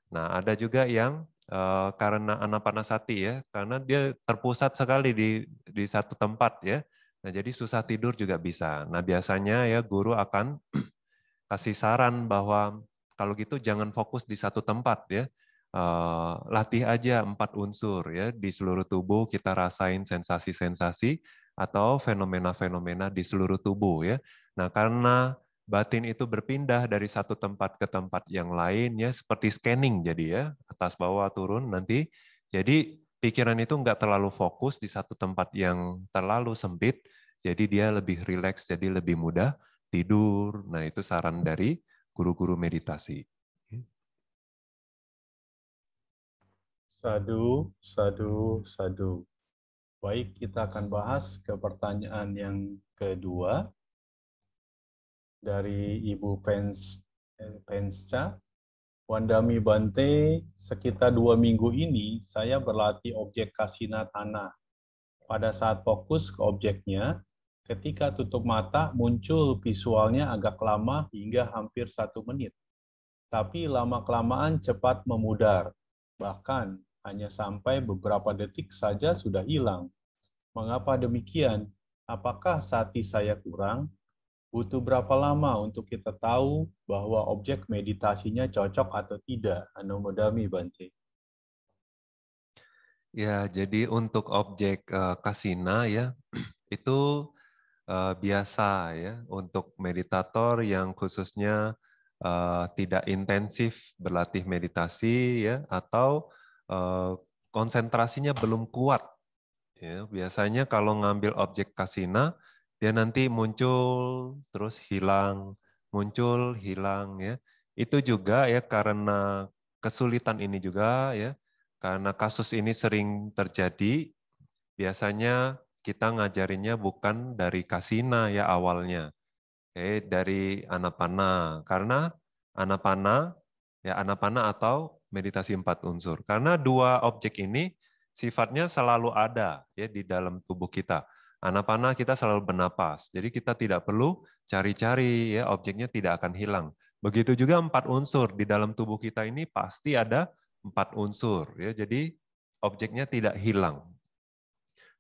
Nah, ada juga yang anak eh, karena anapanasati ya, karena dia terpusat sekali di di satu tempat ya. Nah, jadi susah tidur juga bisa. Nah, biasanya ya guru akan kasih saran bahwa kalau gitu jangan fokus di satu tempat ya. Eh, latih aja empat unsur ya di seluruh tubuh kita rasain sensasi-sensasi atau fenomena-fenomena di seluruh tubuh ya. Nah karena batin itu berpindah dari satu tempat ke tempat yang lain ya seperti scanning jadi ya atas bawah turun nanti jadi pikiran itu nggak terlalu fokus di satu tempat yang terlalu sempit jadi dia lebih rileks jadi lebih mudah tidur nah itu saran dari guru-guru meditasi sadu sadu sadu baik kita akan bahas ke pertanyaan yang kedua dari Ibu Pensca, Pensa. Wandami Bante, sekitar dua minggu ini saya berlatih objek kasina tanah. Pada saat fokus ke objeknya, ketika tutup mata muncul visualnya agak lama hingga hampir satu menit. Tapi lama-kelamaan cepat memudar. Bahkan hanya sampai beberapa detik saja sudah hilang. Mengapa demikian? Apakah sati saya kurang? Butuh berapa lama untuk kita tahu bahwa objek meditasinya cocok atau tidak, Anomodami Bante? Ya, jadi untuk objek uh, kasina ya, itu uh, biasa ya untuk meditator yang khususnya uh, tidak intensif berlatih meditasi ya atau uh, konsentrasinya belum kuat. Ya, biasanya kalau ngambil objek kasina dia nanti muncul terus hilang, muncul hilang ya. Itu juga ya karena kesulitan ini juga ya. Karena kasus ini sering terjadi, biasanya kita ngajarinnya bukan dari kasina ya awalnya. Eh dari anapana karena anapana ya anapana atau meditasi empat unsur. Karena dua objek ini sifatnya selalu ada ya di dalam tubuh kita Anak panah kita selalu bernapas, jadi kita tidak perlu cari-cari, ya objeknya tidak akan hilang. Begitu juga empat unsur di dalam tubuh kita ini pasti ada empat unsur, ya jadi objeknya tidak hilang.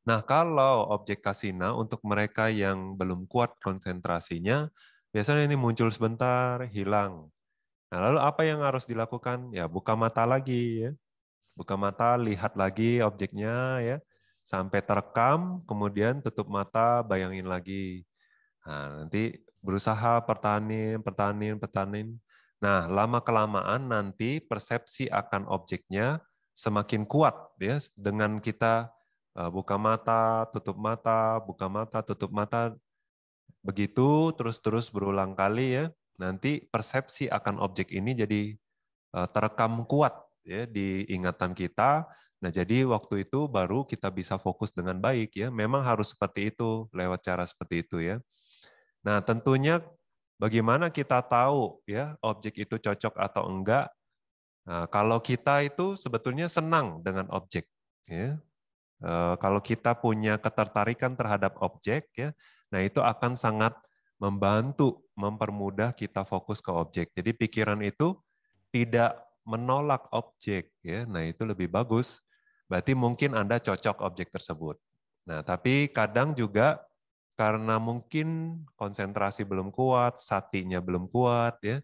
Nah kalau objek kasina untuk mereka yang belum kuat konsentrasinya, biasanya ini muncul sebentar, hilang. Nah lalu apa yang harus dilakukan? Ya buka mata lagi, ya. buka mata, lihat lagi objeknya, ya sampai terekam, kemudian tutup mata, bayangin lagi. Nah, nanti berusaha pertanin pertanin pertanin Nah, lama kelamaan nanti persepsi akan objeknya semakin kuat ya dengan kita eh, buka mata, tutup mata, buka mata, tutup mata begitu terus-terus berulang kali ya. Nanti persepsi akan objek ini jadi eh, terekam kuat ya di ingatan kita Nah, jadi waktu itu baru kita bisa fokus dengan baik ya. Memang harus seperti itu, lewat cara seperti itu ya. Nah, tentunya bagaimana kita tahu ya objek itu cocok atau enggak? Nah, kalau kita itu sebetulnya senang dengan objek ya. E, kalau kita punya ketertarikan terhadap objek ya, nah itu akan sangat membantu mempermudah kita fokus ke objek. Jadi pikiran itu tidak menolak objek ya. Nah, itu lebih bagus berarti mungkin Anda cocok objek tersebut. Nah, tapi kadang juga karena mungkin konsentrasi belum kuat, satinya belum kuat, ya,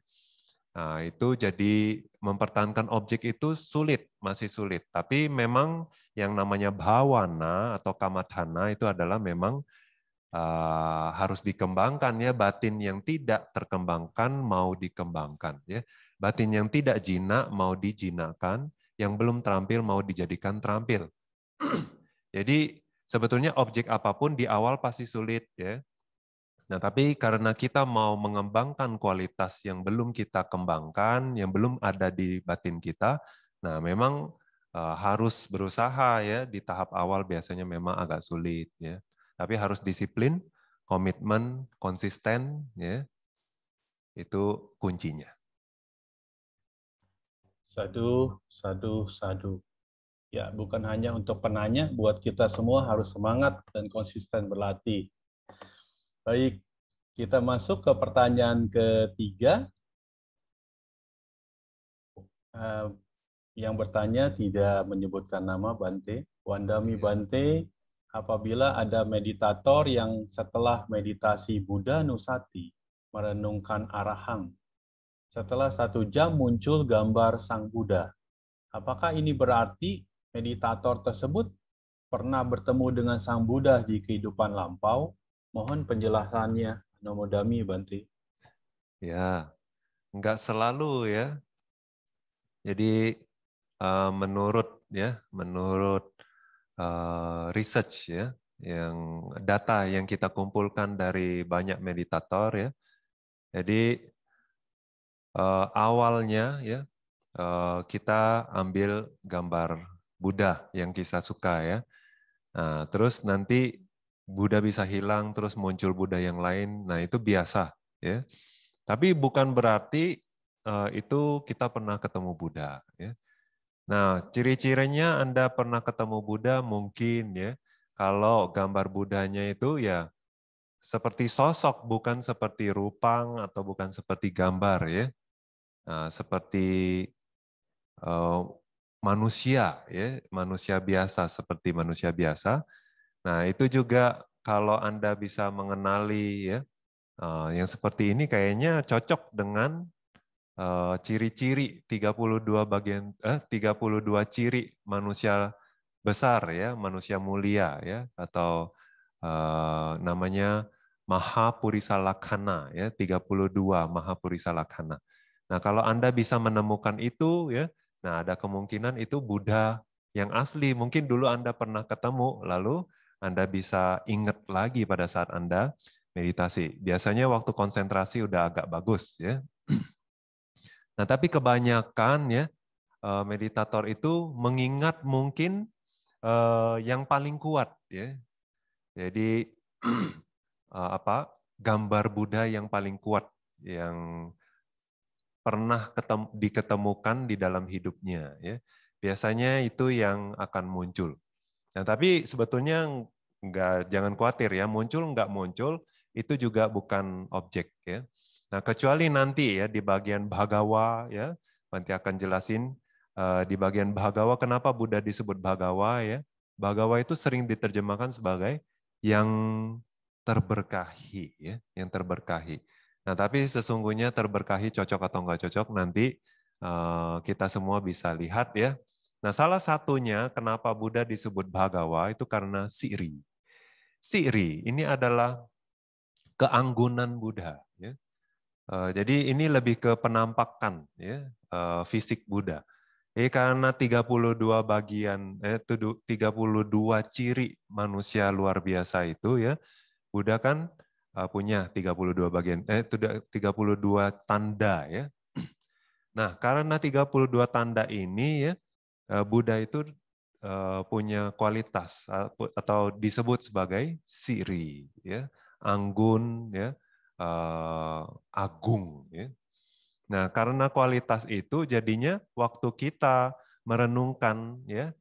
Nah, itu jadi mempertahankan objek itu sulit, masih sulit. Tapi memang yang namanya bhavana atau kamadhana itu adalah memang uh, harus dikembangkan ya batin yang tidak terkembangkan mau dikembangkan ya. Batin yang tidak jinak mau dijinakan, yang belum terampil mau dijadikan terampil. Jadi sebetulnya objek apapun di awal pasti sulit ya. Nah, tapi karena kita mau mengembangkan kualitas yang belum kita kembangkan, yang belum ada di batin kita, nah memang eh, harus berusaha ya di tahap awal biasanya memang agak sulit ya. Tapi harus disiplin, komitmen, konsisten ya. Itu kuncinya. Sadu, sadu, sadu. Ya, bukan hanya untuk penanya, buat kita semua harus semangat dan konsisten berlatih. Baik, kita masuk ke pertanyaan ketiga. Eh, yang bertanya tidak menyebutkan nama Bante. Wandami iya. Bante, apabila ada meditator yang setelah meditasi Buddha Nusati merenungkan arahang setelah satu jam muncul gambar Sang Buddha. Apakah ini berarti meditator tersebut pernah bertemu dengan Sang Buddha di kehidupan lampau? Mohon penjelasannya, Nomodami Banti. Ya, nggak selalu ya. Jadi eh, menurut ya, menurut eh, research ya, yang data yang kita kumpulkan dari banyak meditator ya. Jadi uh, awalnya ya uh, kita ambil gambar Buddha yang kita suka ya. Nah, terus nanti Buddha bisa hilang, terus muncul Buddha yang lain. Nah itu biasa ya. Tapi bukan berarti uh, itu kita pernah ketemu Buddha ya. Nah, ciri-cirinya Anda pernah ketemu Buddha mungkin ya. Kalau gambar Budanya itu ya seperti sosok bukan seperti rupang atau bukan seperti gambar ya. Nah, seperti uh, manusia ya, manusia biasa seperti manusia biasa. Nah, itu juga kalau Anda bisa mengenali ya uh, yang seperti ini kayaknya cocok dengan ciri-ciri uh, puluh dua 32 bagian eh 32 ciri manusia besar ya, manusia mulia ya atau uh, namanya Maha Lakana ya 32 Maha Purisa Nah, kalau Anda bisa menemukan itu ya, nah ada kemungkinan itu Buddha yang asli. Mungkin dulu Anda pernah ketemu lalu Anda bisa ingat lagi pada saat Anda meditasi. Biasanya waktu konsentrasi udah agak bagus ya. Nah, tapi kebanyakan ya eh, meditator itu mengingat mungkin eh, yang paling kuat ya. Jadi eh, apa gambar Buddha yang paling kuat yang pernah ketem, diketemukan di dalam hidupnya. Ya. Biasanya itu yang akan muncul. Nah, tapi sebetulnya nggak jangan khawatir ya, muncul nggak muncul itu juga bukan objek ya. Nah, kecuali nanti ya di bagian Bhagawa ya, nanti akan jelasin uh, di bagian Bhagawa kenapa Buddha disebut Bhagawa ya. Bhagawa itu sering diterjemahkan sebagai yang terberkahi ya, yang terberkahi. Nah, tapi sesungguhnya terberkahi cocok atau nggak cocok nanti eh, kita semua bisa lihat ya. Nah, salah satunya kenapa Buddha disebut Bhagawa itu karena siri. Siri ini adalah keanggunan Buddha. Ya. Eh, jadi ini lebih ke penampakan ya, eh, fisik Buddha. Jadi karena 32 bagian, eh, 32 ciri manusia luar biasa itu ya, Buddha kan Eh, punya 32 bagian eh 32 tanda ya. Nah, karena 32 tanda ini ya eh, Buddha itu eh, punya kualitas atau disebut sebagai siri ya, anggun ya, agung ya. Nah, karena kualitas itu jadinya waktu kita merenungkan ya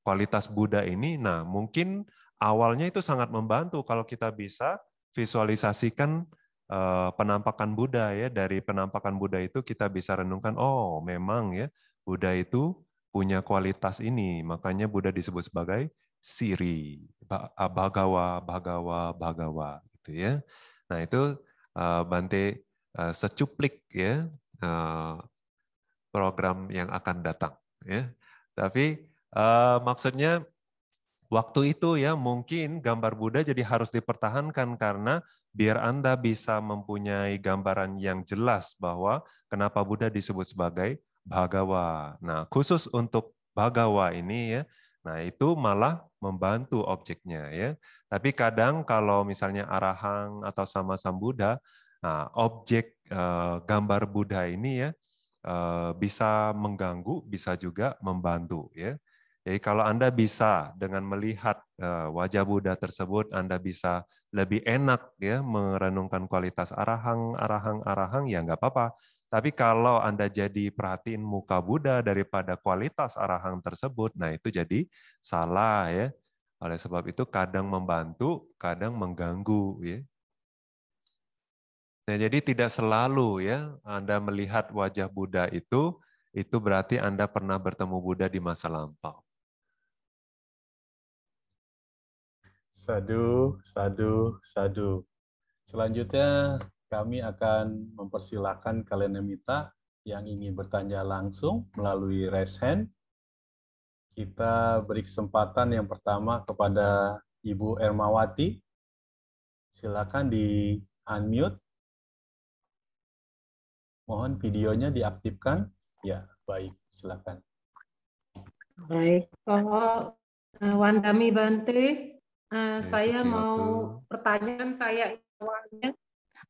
kualitas Buddha ini, nah mungkin awalnya itu sangat membantu kalau kita bisa visualisasikan eh, penampakan Buddha ya dari penampakan Buddha itu kita bisa renungkan oh memang ya Buddha itu punya kualitas ini makanya Buddha disebut sebagai Siri Bhagawa Bhagawa Bhagawa gitu ya nah itu eh, Bante eh, secuplik ya program yang akan datang ya tapi maksudnya Waktu itu ya mungkin gambar Buddha jadi harus dipertahankan karena biar Anda bisa mempunyai gambaran yang jelas bahwa kenapa Buddha disebut sebagai Bhagawa. Nah, khusus untuk Bhagawa ini ya, nah itu malah membantu objeknya ya. Tapi kadang kalau misalnya Arahang atau sama sama Buddha, nah objek eh, gambar Buddha ini ya eh, bisa mengganggu, bisa juga membantu ya. Jadi kalau Anda bisa dengan melihat eh, wajah Buddha tersebut, Anda bisa lebih enak ya merenungkan kualitas arahang, arahang, arahang, ya nggak apa-apa. Tapi kalau Anda jadi perhatiin muka Buddha daripada kualitas arahang tersebut, nah itu jadi salah ya. Oleh sebab itu kadang membantu, kadang mengganggu ya. Nah, jadi tidak selalu ya Anda melihat wajah Buddha itu itu berarti Anda pernah bertemu Buddha di masa lampau. Sadu, sadu, sadu. Selanjutnya kami akan mempersilahkan kalian yang minta yang ingin bertanya langsung melalui raise hand. Kita beri kesempatan yang pertama kepada Ibu Ermawati. Silakan di unmute. Mohon videonya diaktifkan. Ya, baik. Silakan. Baik. Oh, eh, Wandami Bante. Uh, saya mau pertanyaan saya awalnya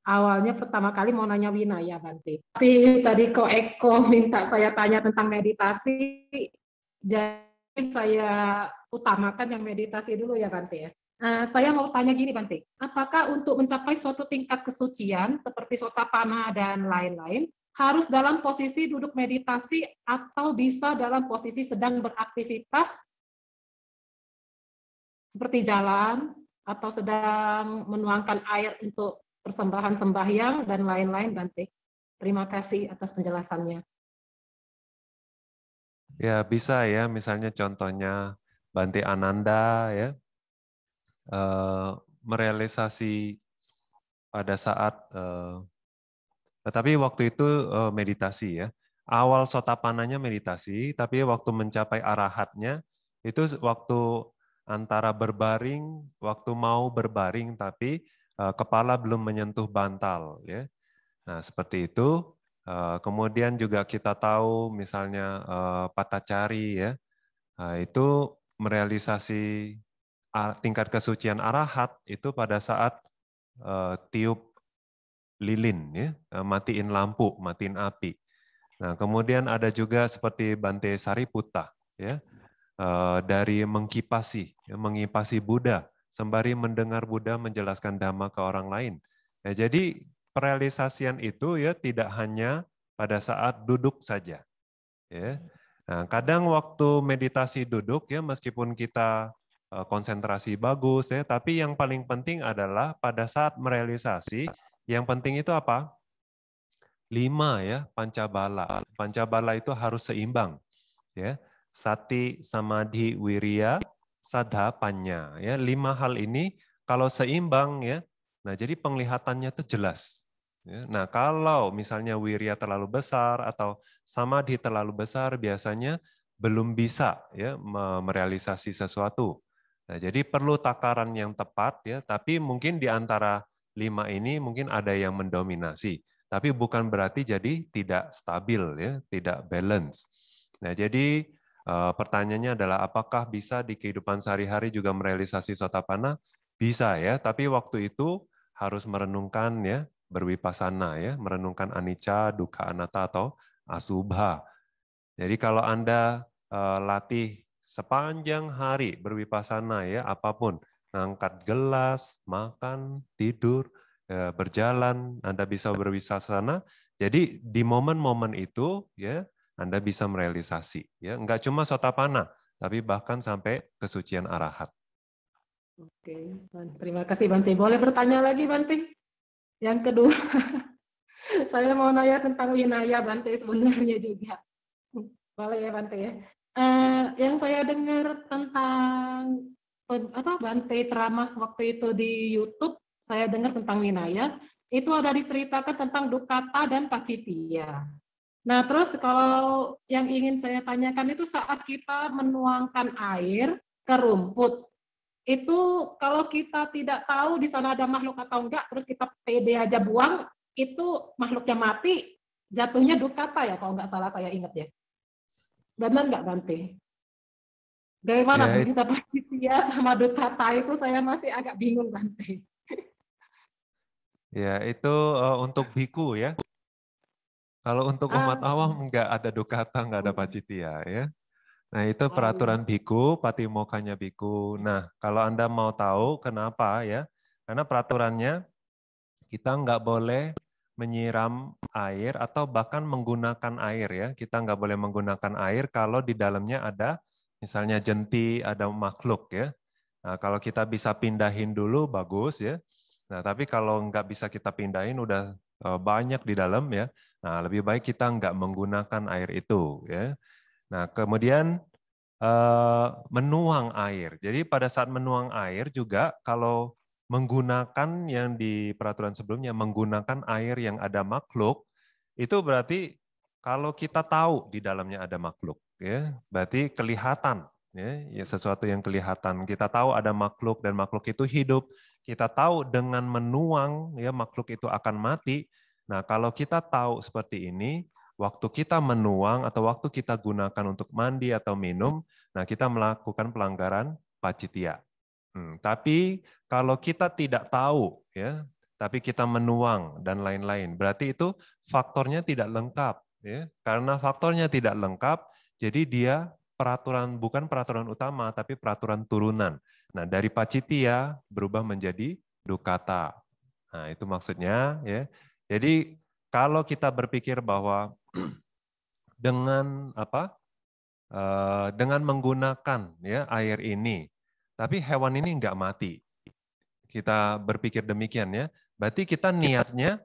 awalnya pertama kali mau nanya Wina ya Banti. Tapi tadi Ko Eko minta saya tanya tentang meditasi, jadi saya utamakan yang meditasi dulu ya Banti ya. Uh, saya mau tanya gini Banti, apakah untuk mencapai suatu tingkat kesucian seperti Sota panah dan lain-lain harus dalam posisi duduk meditasi atau bisa dalam posisi sedang beraktivitas seperti jalan atau sedang menuangkan air untuk persembahan sembahyang dan lain-lain Bante. Terima kasih atas penjelasannya. Ya, bisa ya. Misalnya contohnya Bante Ananda ya. Eh, merealisasi pada saat eh, tetapi waktu itu eh, meditasi ya. Awal sotapananya meditasi, tapi waktu mencapai arahatnya itu waktu antara berbaring waktu mau berbaring tapi eh, kepala belum menyentuh bantal ya. Nah, seperti itu. Eh, kemudian juga kita tahu misalnya eh, patah cari ya. itu merealisasi tingkat kesucian arahat itu pada saat tiup lilin ya, matiin lampu, matiin api. Nah, kemudian ada juga seperti Bante Sariputta ya. dari mengkipasi ya, mengipasi Buddha, sembari mendengar Buddha menjelaskan dhamma ke orang lain. Ya, jadi realisasian itu ya tidak hanya pada saat duduk saja. Ya. Nah, kadang waktu meditasi duduk ya meskipun kita eh, konsentrasi bagus ya, tapi yang paling penting adalah pada saat merealisasi yang penting itu apa? Lima ya, pancabala. Pancabala itu harus seimbang ya. Sati, samadhi, wirya, sadhapannya ya lima hal ini kalau seimbang ya nah jadi penglihatannya itu jelas ya. nah kalau misalnya wirya terlalu besar atau samadhi terlalu besar biasanya belum bisa ya merealisasi sesuatu nah jadi perlu takaran yang tepat ya tapi mungkin di antara lima ini mungkin ada yang mendominasi tapi bukan berarti jadi tidak stabil ya tidak balance nah jadi Eh, pertanyaannya adalah apakah bisa di kehidupan sehari-hari juga merealisasi sotapana? Bisa ya, tapi waktu itu harus merenungkan ya, berwipasana ya, merenungkan anicca, duka anatta atau asubha. Jadi kalau Anda eh, latih sepanjang hari berwipasana ya, apapun, ngangkat gelas, makan, tidur, eh, berjalan, Anda bisa berwisasana. Jadi di momen-momen itu ya anda bisa merealisasi. Ya, nggak cuma sotapana, tapi bahkan sampai kesucian arahat. Oke, terima kasih Banti. Boleh bertanya lagi Banti, Yang kedua, saya mau nanya tentang winaya Banti sebenarnya juga. Boleh ya Banti ya. Eh, yang saya dengar tentang apa Bante ceramah waktu itu di YouTube, saya dengar tentang winaya, itu ada diceritakan tentang Dukata dan Pacitia. Nah, terus kalau yang ingin saya tanyakan itu saat kita menuangkan air ke rumput, itu kalau kita tidak tahu di sana ada makhluk atau enggak, terus kita pede aja buang, itu makhluknya mati, jatuhnya dukata ya kalau enggak salah saya ingat ya. Benar enggak ganti? Bagaimana ya, bisa panitia sama dukata itu saya masih agak bingung ganti. Ya, itu uh, untuk biku ya. Kalau untuk ah. umat ah. awam nggak ada dukata, nggak ada pacitia ya. Nah itu oh, peraturan iya. biku, patimokanya biku. Nah kalau Anda mau tahu kenapa ya, karena peraturannya kita nggak boleh menyiram air atau bahkan menggunakan air ya. Kita nggak boleh menggunakan air kalau di dalamnya ada misalnya jenti, ada makhluk ya. Nah, kalau kita bisa pindahin dulu bagus ya. Nah, tapi kalau nggak bisa kita pindahin udah eh, banyak di dalam ya, Nah, lebih baik kita nggak menggunakan air itu. Ya. Nah, kemudian eh, menuang air. Jadi pada saat menuang air juga kalau menggunakan yang di peraturan sebelumnya menggunakan air yang ada makhluk itu berarti kalau kita tahu di dalamnya ada makhluk ya berarti kelihatan ya, ya sesuatu yang kelihatan kita tahu ada makhluk dan makhluk itu hidup kita tahu dengan menuang ya makhluk itu akan mati Nah, kalau kita tahu seperti ini, waktu kita menuang atau waktu kita gunakan untuk mandi atau minum, nah kita melakukan pelanggaran pacitia. Hmm, tapi kalau kita tidak tahu, ya, tapi kita menuang dan lain-lain, berarti itu faktornya tidak lengkap. Ya. Karena faktornya tidak lengkap, jadi dia peraturan bukan peraturan utama, tapi peraturan turunan. Nah, dari pacitia berubah menjadi dukata. Nah, itu maksudnya ya. Jadi kalau kita berpikir bahwa dengan apa eh, dengan menggunakan ya air ini, tapi hewan ini nggak mati, kita berpikir demikian ya, berarti kita niatnya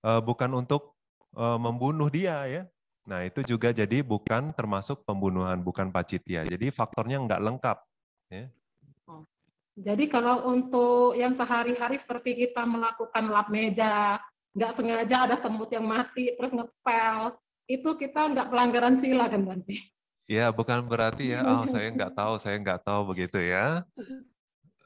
eh, bukan untuk eh, membunuh dia ya. Nah itu juga jadi bukan termasuk pembunuhan, bukan pacitia. Jadi faktornya nggak lengkap. Ya. Oh. Jadi kalau untuk yang sehari-hari seperti kita melakukan lap meja, nggak sengaja ada semut yang mati terus ngepel itu kita nggak pelanggaran sila kan nanti ya bukan berarti ya oh saya nggak tahu saya nggak tahu begitu ya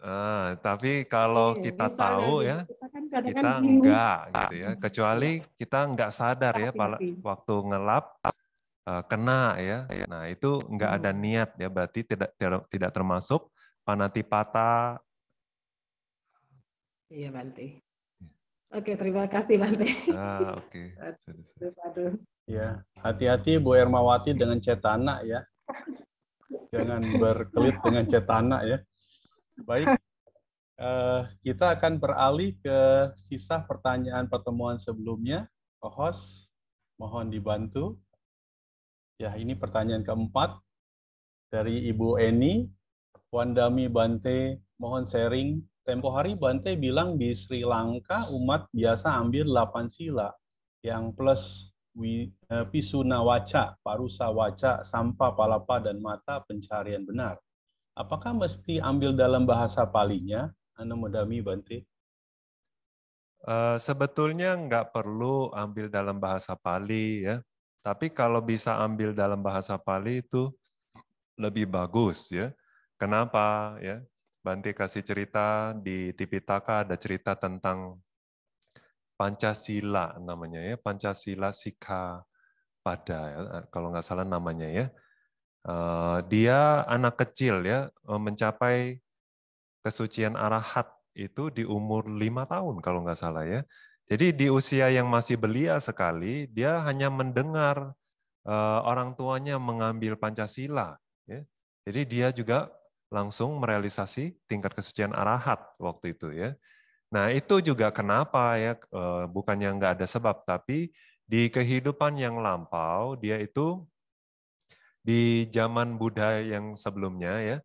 ah, tapi kalau Oke, kita tahu ya kita, kan kita enggak gitu ya kecuali kita enggak sadar ya waktu ngelap eh, kena ya nah itu enggak ada hmm. niat ya berarti tidak tidak termasuk panati patah. iya Banti Oke, terima kasih Bante. Ah, oke. Okay. Ya, hati-hati Bu Ermawati dengan cetana ya. Jangan berkelit dengan cetana ya. Baik, Uh, kita akan beralih ke sisa pertanyaan pertemuan sebelumnya. Oh, host, mohon dibantu. Ya, ini pertanyaan keempat dari Ibu Eni. Wandami Bante, mohon sharing Tempo hari Bante bilang di Sri Lanka umat biasa ambil 8 sila yang plus pisuna eh, waca, parusa waca, sampah palapa dan mata pencarian benar. Apakah mesti ambil dalam bahasa palinya, Anamodami Bante? Uh, sebetulnya nggak perlu ambil dalam bahasa Pali ya, tapi kalau bisa ambil dalam bahasa Pali itu lebih bagus ya. Kenapa ya? Bante kasih cerita di Tipitaka ada cerita tentang Pancasila namanya ya, Pancasila Sika pada eh, kalau nggak salah namanya ya. Eh, dia anak kecil ya eh, mencapai kesucian arahat itu di umur lima tahun kalau nggak salah ya. Jadi di usia yang masih belia sekali dia hanya mendengar orang tuanya mengambil Pancasila. Ya. Jadi dia juga langsung merealisasi tingkat kesucian arahat waktu itu ya. Nah itu juga kenapa ya eh, bukannya nggak ada sebab tapi di kehidupan yang lampau dia itu di zaman Buddha yang sebelumnya ya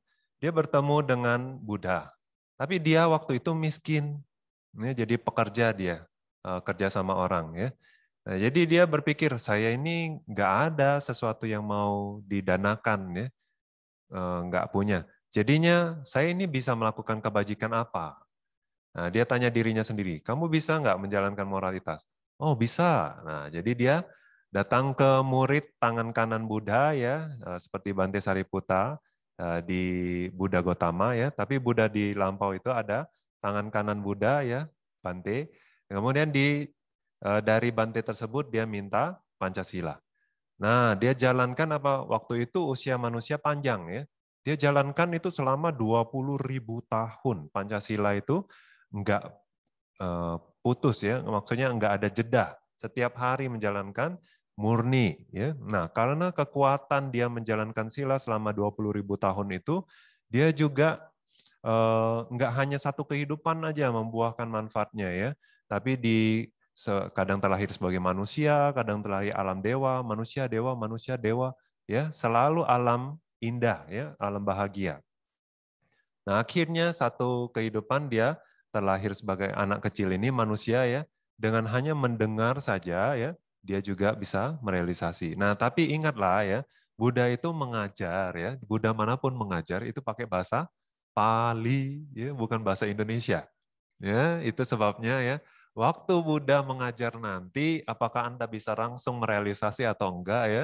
dia bertemu dengan Buddha tapi dia waktu itu miskin ya, jadi pekerja dia eh, kerja sama orang ya. Nah, jadi dia berpikir saya ini nggak ada sesuatu yang mau didanakan ya eh, nggak punya. Jadinya saya ini bisa melakukan kebajikan apa? Nah, dia tanya dirinya sendiri, kamu bisa nggak menjalankan moralitas? Oh bisa. Nah, jadi dia datang ke murid tangan kanan Buddha ya, eh, seperti Bante Sariputa eh, di Buddha Gotama ya, tapi Buddha di Lampau itu ada tangan kanan Buddha ya, Bante. Kemudian di eh, dari Bante tersebut dia minta Pancasila. Nah, dia jalankan apa waktu itu usia manusia panjang ya. Dia jalankan itu selama 20 ribu tahun. Pancasila itu enggak eh, putus ya, maksudnya enggak ada jeda. Setiap hari menjalankan murni. Ya. Nah, karena kekuatan dia menjalankan sila selama 20 ribu tahun itu, dia juga enggak eh, hanya satu kehidupan aja membuahkan manfaatnya ya, tapi di kadang terlahir sebagai manusia, kadang terlahir alam dewa, manusia dewa, manusia dewa, ya selalu alam indah, ya, alam bahagia. Nah, akhirnya satu kehidupan dia terlahir sebagai anak kecil ini manusia ya, dengan hanya mendengar saja ya, dia juga bisa merealisasi. Nah, tapi ingatlah ya, Buddha itu mengajar ya, Buddha manapun mengajar itu pakai bahasa Pali ya, bukan bahasa Indonesia. Ya, itu sebabnya ya, waktu Buddha mengajar nanti apakah Anda bisa langsung merealisasi atau enggak ya?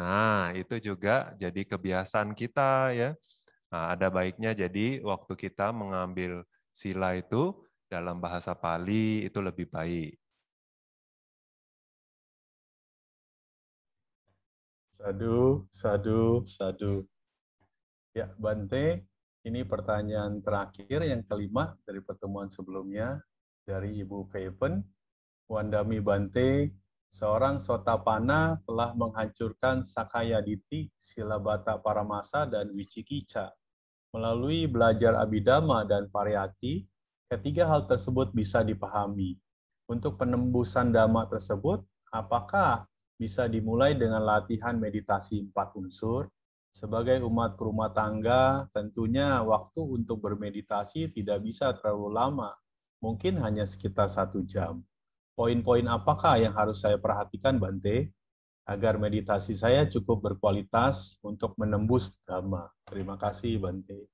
Nah, itu juga jadi kebiasaan kita ya. Nah, ada baiknya jadi waktu kita mengambil sila itu dalam bahasa Pali itu lebih baik. Sadu, sadu, sadu. Ya, Bante, ini pertanyaan terakhir yang kelima dari pertemuan sebelumnya dari Ibu Feven. Wandami Bante, seorang Sotapana telah menghancurkan Sakayaditi, Silabata Paramasa, dan Wicikica. Melalui belajar Abidama dan Pariyati, ketiga hal tersebut bisa dipahami. Untuk penembusan dhamma tersebut, apakah bisa dimulai dengan latihan meditasi empat unsur? Sebagai umat rumah tangga, tentunya waktu untuk bermeditasi tidak bisa terlalu lama, mungkin hanya sekitar satu jam poin-poin apakah yang harus saya perhatikan Bante agar meditasi saya cukup berkualitas untuk menembus dhamma. Terima kasih Bante.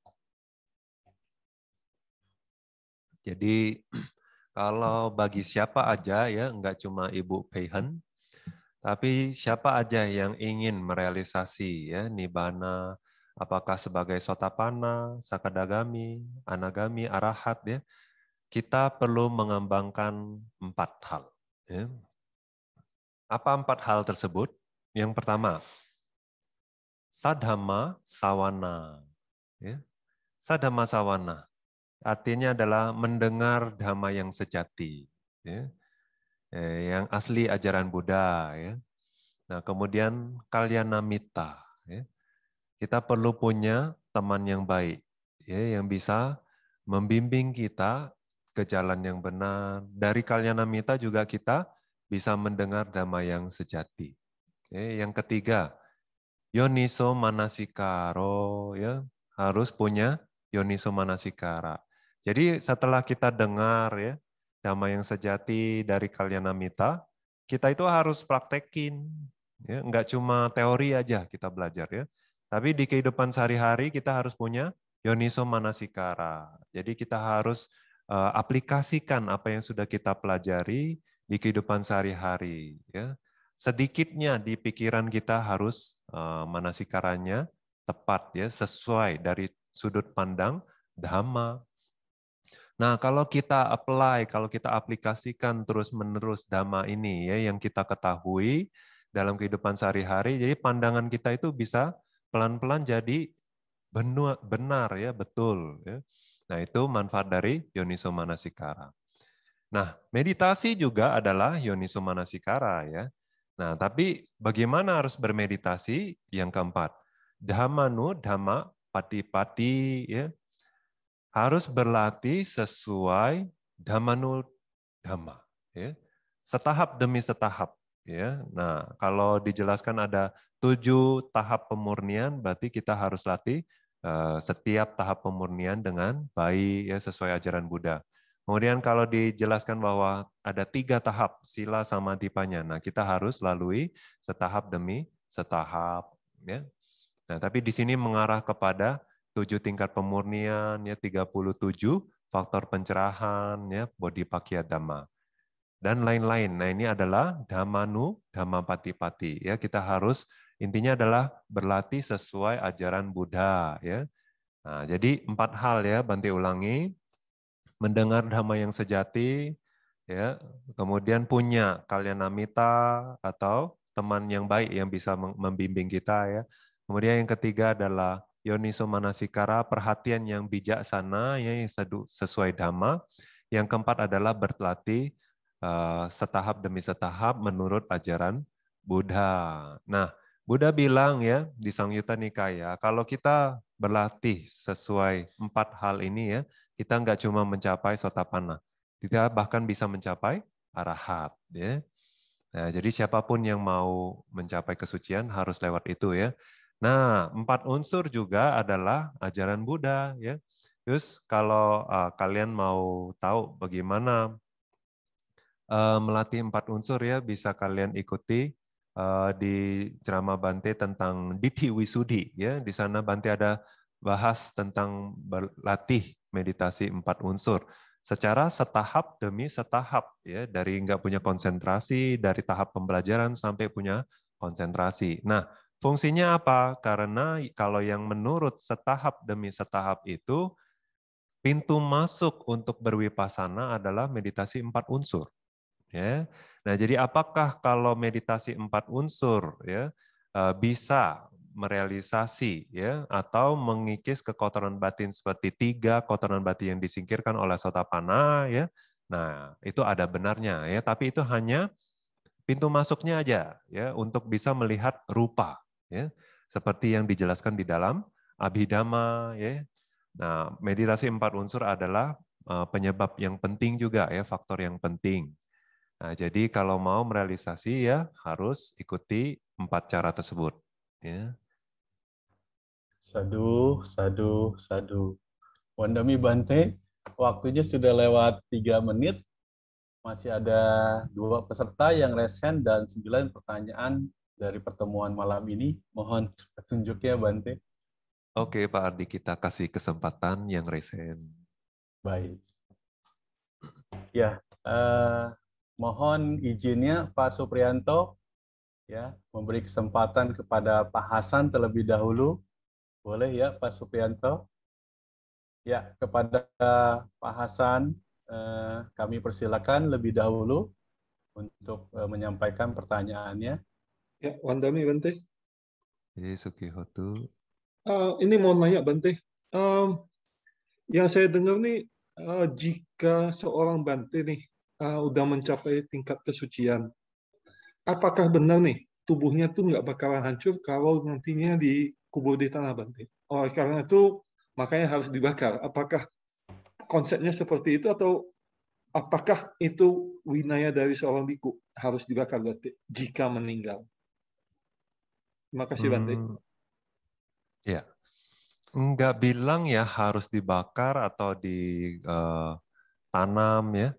Jadi kalau bagi siapa aja ya enggak cuma Ibu Peihan, tapi siapa aja yang ingin merealisasi ya nibana apakah sebagai sotapana, sakadagami, anagami, arahat ya kita perlu mengembangkan empat hal. Ya. Apa empat hal tersebut? Yang pertama, sadhama sawana. Ya. Sadhama sawana artinya adalah mendengar dhamma yang sejati, ya. eh, yang asli ajaran Buddha. Nah, kemudian kalyanamita. mita. Kita perlu punya teman yang baik, yang bisa membimbing kita ke jalan yang benar. Dari Kalyanamita juga kita bisa mendengar damai yang sejati. Oke, yang ketiga, yoniso manasikaro ya, harus punya yoniso manasikara. Jadi setelah kita dengar ya damai yang sejati dari Kalyanamita, kita itu harus praktekin. Ya, nggak cuma teori aja kita belajar ya. Tapi di kehidupan sehari-hari kita harus punya yoniso manasikara. Jadi kita harus Eh, aplikasikan apa yang sudah kita pelajari di kehidupan sehari-hari. Ya. Sedikitnya di pikiran kita harus eh, manasikarannya tepat, ya, sesuai dari sudut pandang dhamma. Nah, kalau kita apply, kalau kita aplikasikan terus-menerus dhamma ini ya yang kita ketahui dalam kehidupan sehari-hari, jadi pandangan kita itu bisa pelan-pelan jadi benar, benar ya, betul ya Nah, itu manfaat dari Yoniso Manasikara. Nah, meditasi juga adalah Yoniso Manasikara ya. Nah, tapi bagaimana harus bermeditasi? Yang keempat, dhamanu dhamma pati-pati ya. Harus berlatih sesuai dhamanu dhamma ya. Setahap demi setahap ya. Nah, kalau dijelaskan ada tujuh tahap pemurnian, berarti kita harus latih Eh, setiap tahap pemurnian dengan bayi ya sesuai ajaran Buddha. Kemudian kalau dijelaskan bahwa ada tiga tahap sila sama tipanya, nah kita harus lalui setahap demi setahap, ya. Nah tapi di sini mengarah kepada tujuh tingkat pemurnian, ya 37 faktor pencerahan, ya bodi pakia dhamma dan lain-lain. Nah ini adalah dhamanu dhamma pati pati, ya kita harus Intinya adalah berlatih sesuai ajaran Buddha. Ya. Nah, jadi empat hal ya Bante ulangi, mendengar dhamma yang sejati, ya, kemudian punya kalian namita atau teman yang baik yang bisa membimbing kita ya. Kemudian yang ketiga adalah yoniso manasikara, perhatian yang bijaksana ya, yang sesuai dhamma. Yang keempat adalah berlatih uh, setahap demi setahap menurut ajaran Buddha. Nah, Buddha bilang ya di Sang Yuta Nikaya, kalau kita berlatih sesuai empat hal ini ya, kita nggak cuma mencapai sotapana, kita bahkan bisa mencapai arahat. Ya. Nah, jadi siapapun yang mau mencapai kesucian harus lewat itu ya. Nah, empat unsur juga adalah ajaran Buddha ya. Terus kalau uh, kalian mau tahu bagaimana uh, melatih empat unsur ya, bisa kalian ikuti Eh, di ceramah Bante tentang Diti Wisudi ya di sana Bante ada bahas tentang berlatih meditasi empat unsur secara setahap demi setahap ya dari nggak punya konsentrasi dari tahap pembelajaran sampai punya konsentrasi. Nah, fungsinya apa? Karena kalau yang menurut setahap demi setahap itu pintu masuk untuk berwipasana adalah meditasi empat unsur. Ya. Nah, jadi apakah kalau meditasi empat unsur ya eh, bisa merealisasi ya atau mengikis kekotoran batin seperti tiga kotoran batin yang disingkirkan oleh sotapana ya. Nah, itu ada benarnya ya, tapi itu hanya pintu masuknya aja ya untuk bisa melihat rupa ya seperti yang dijelaskan di dalam abhidharma ya. Nah, meditasi empat unsur adalah eh, penyebab yang penting juga ya, faktor yang penting Nah, jadi kalau mau merealisasi ya harus ikuti empat cara tersebut. Ya. Sadu, sadu, sadu. Wandami Bante, waktunya sudah lewat tiga menit. Masih ada dua peserta yang resen dan sembilan pertanyaan dari pertemuan malam ini. Mohon petunjuknya Bante. Oke Pak Ardi, kita kasih kesempatan yang resen. Baik. Ya, uh, mohon izinnya Pak Suprianto ya memberi kesempatan kepada Pak Hasan terlebih dahulu. Boleh ya Pak Suprianto? Ya, kepada Pak Hasan eh, kami persilakan lebih dahulu untuk eh, menyampaikan pertanyaannya. Ya, Wandami Bante. ini iya, Hotu. Uh, ini mau nanya Bante. Uh, yang saya dengar nih, uh, jika seorang Bante nih uh, udah mencapai tingkat kesucian. Apakah benar nih tubuhnya tuh nggak bakalan hancur kalau nantinya dikubur di tanah banting? Oleh karena itu makanya harus dibakar. Apakah konsepnya seperti itu atau apakah itu winaya dari seorang biku harus dibakar berarti jika meninggal? Terima kasih Bante. Hmm. Ya, nggak bilang ya harus dibakar atau ditanam eh, ya.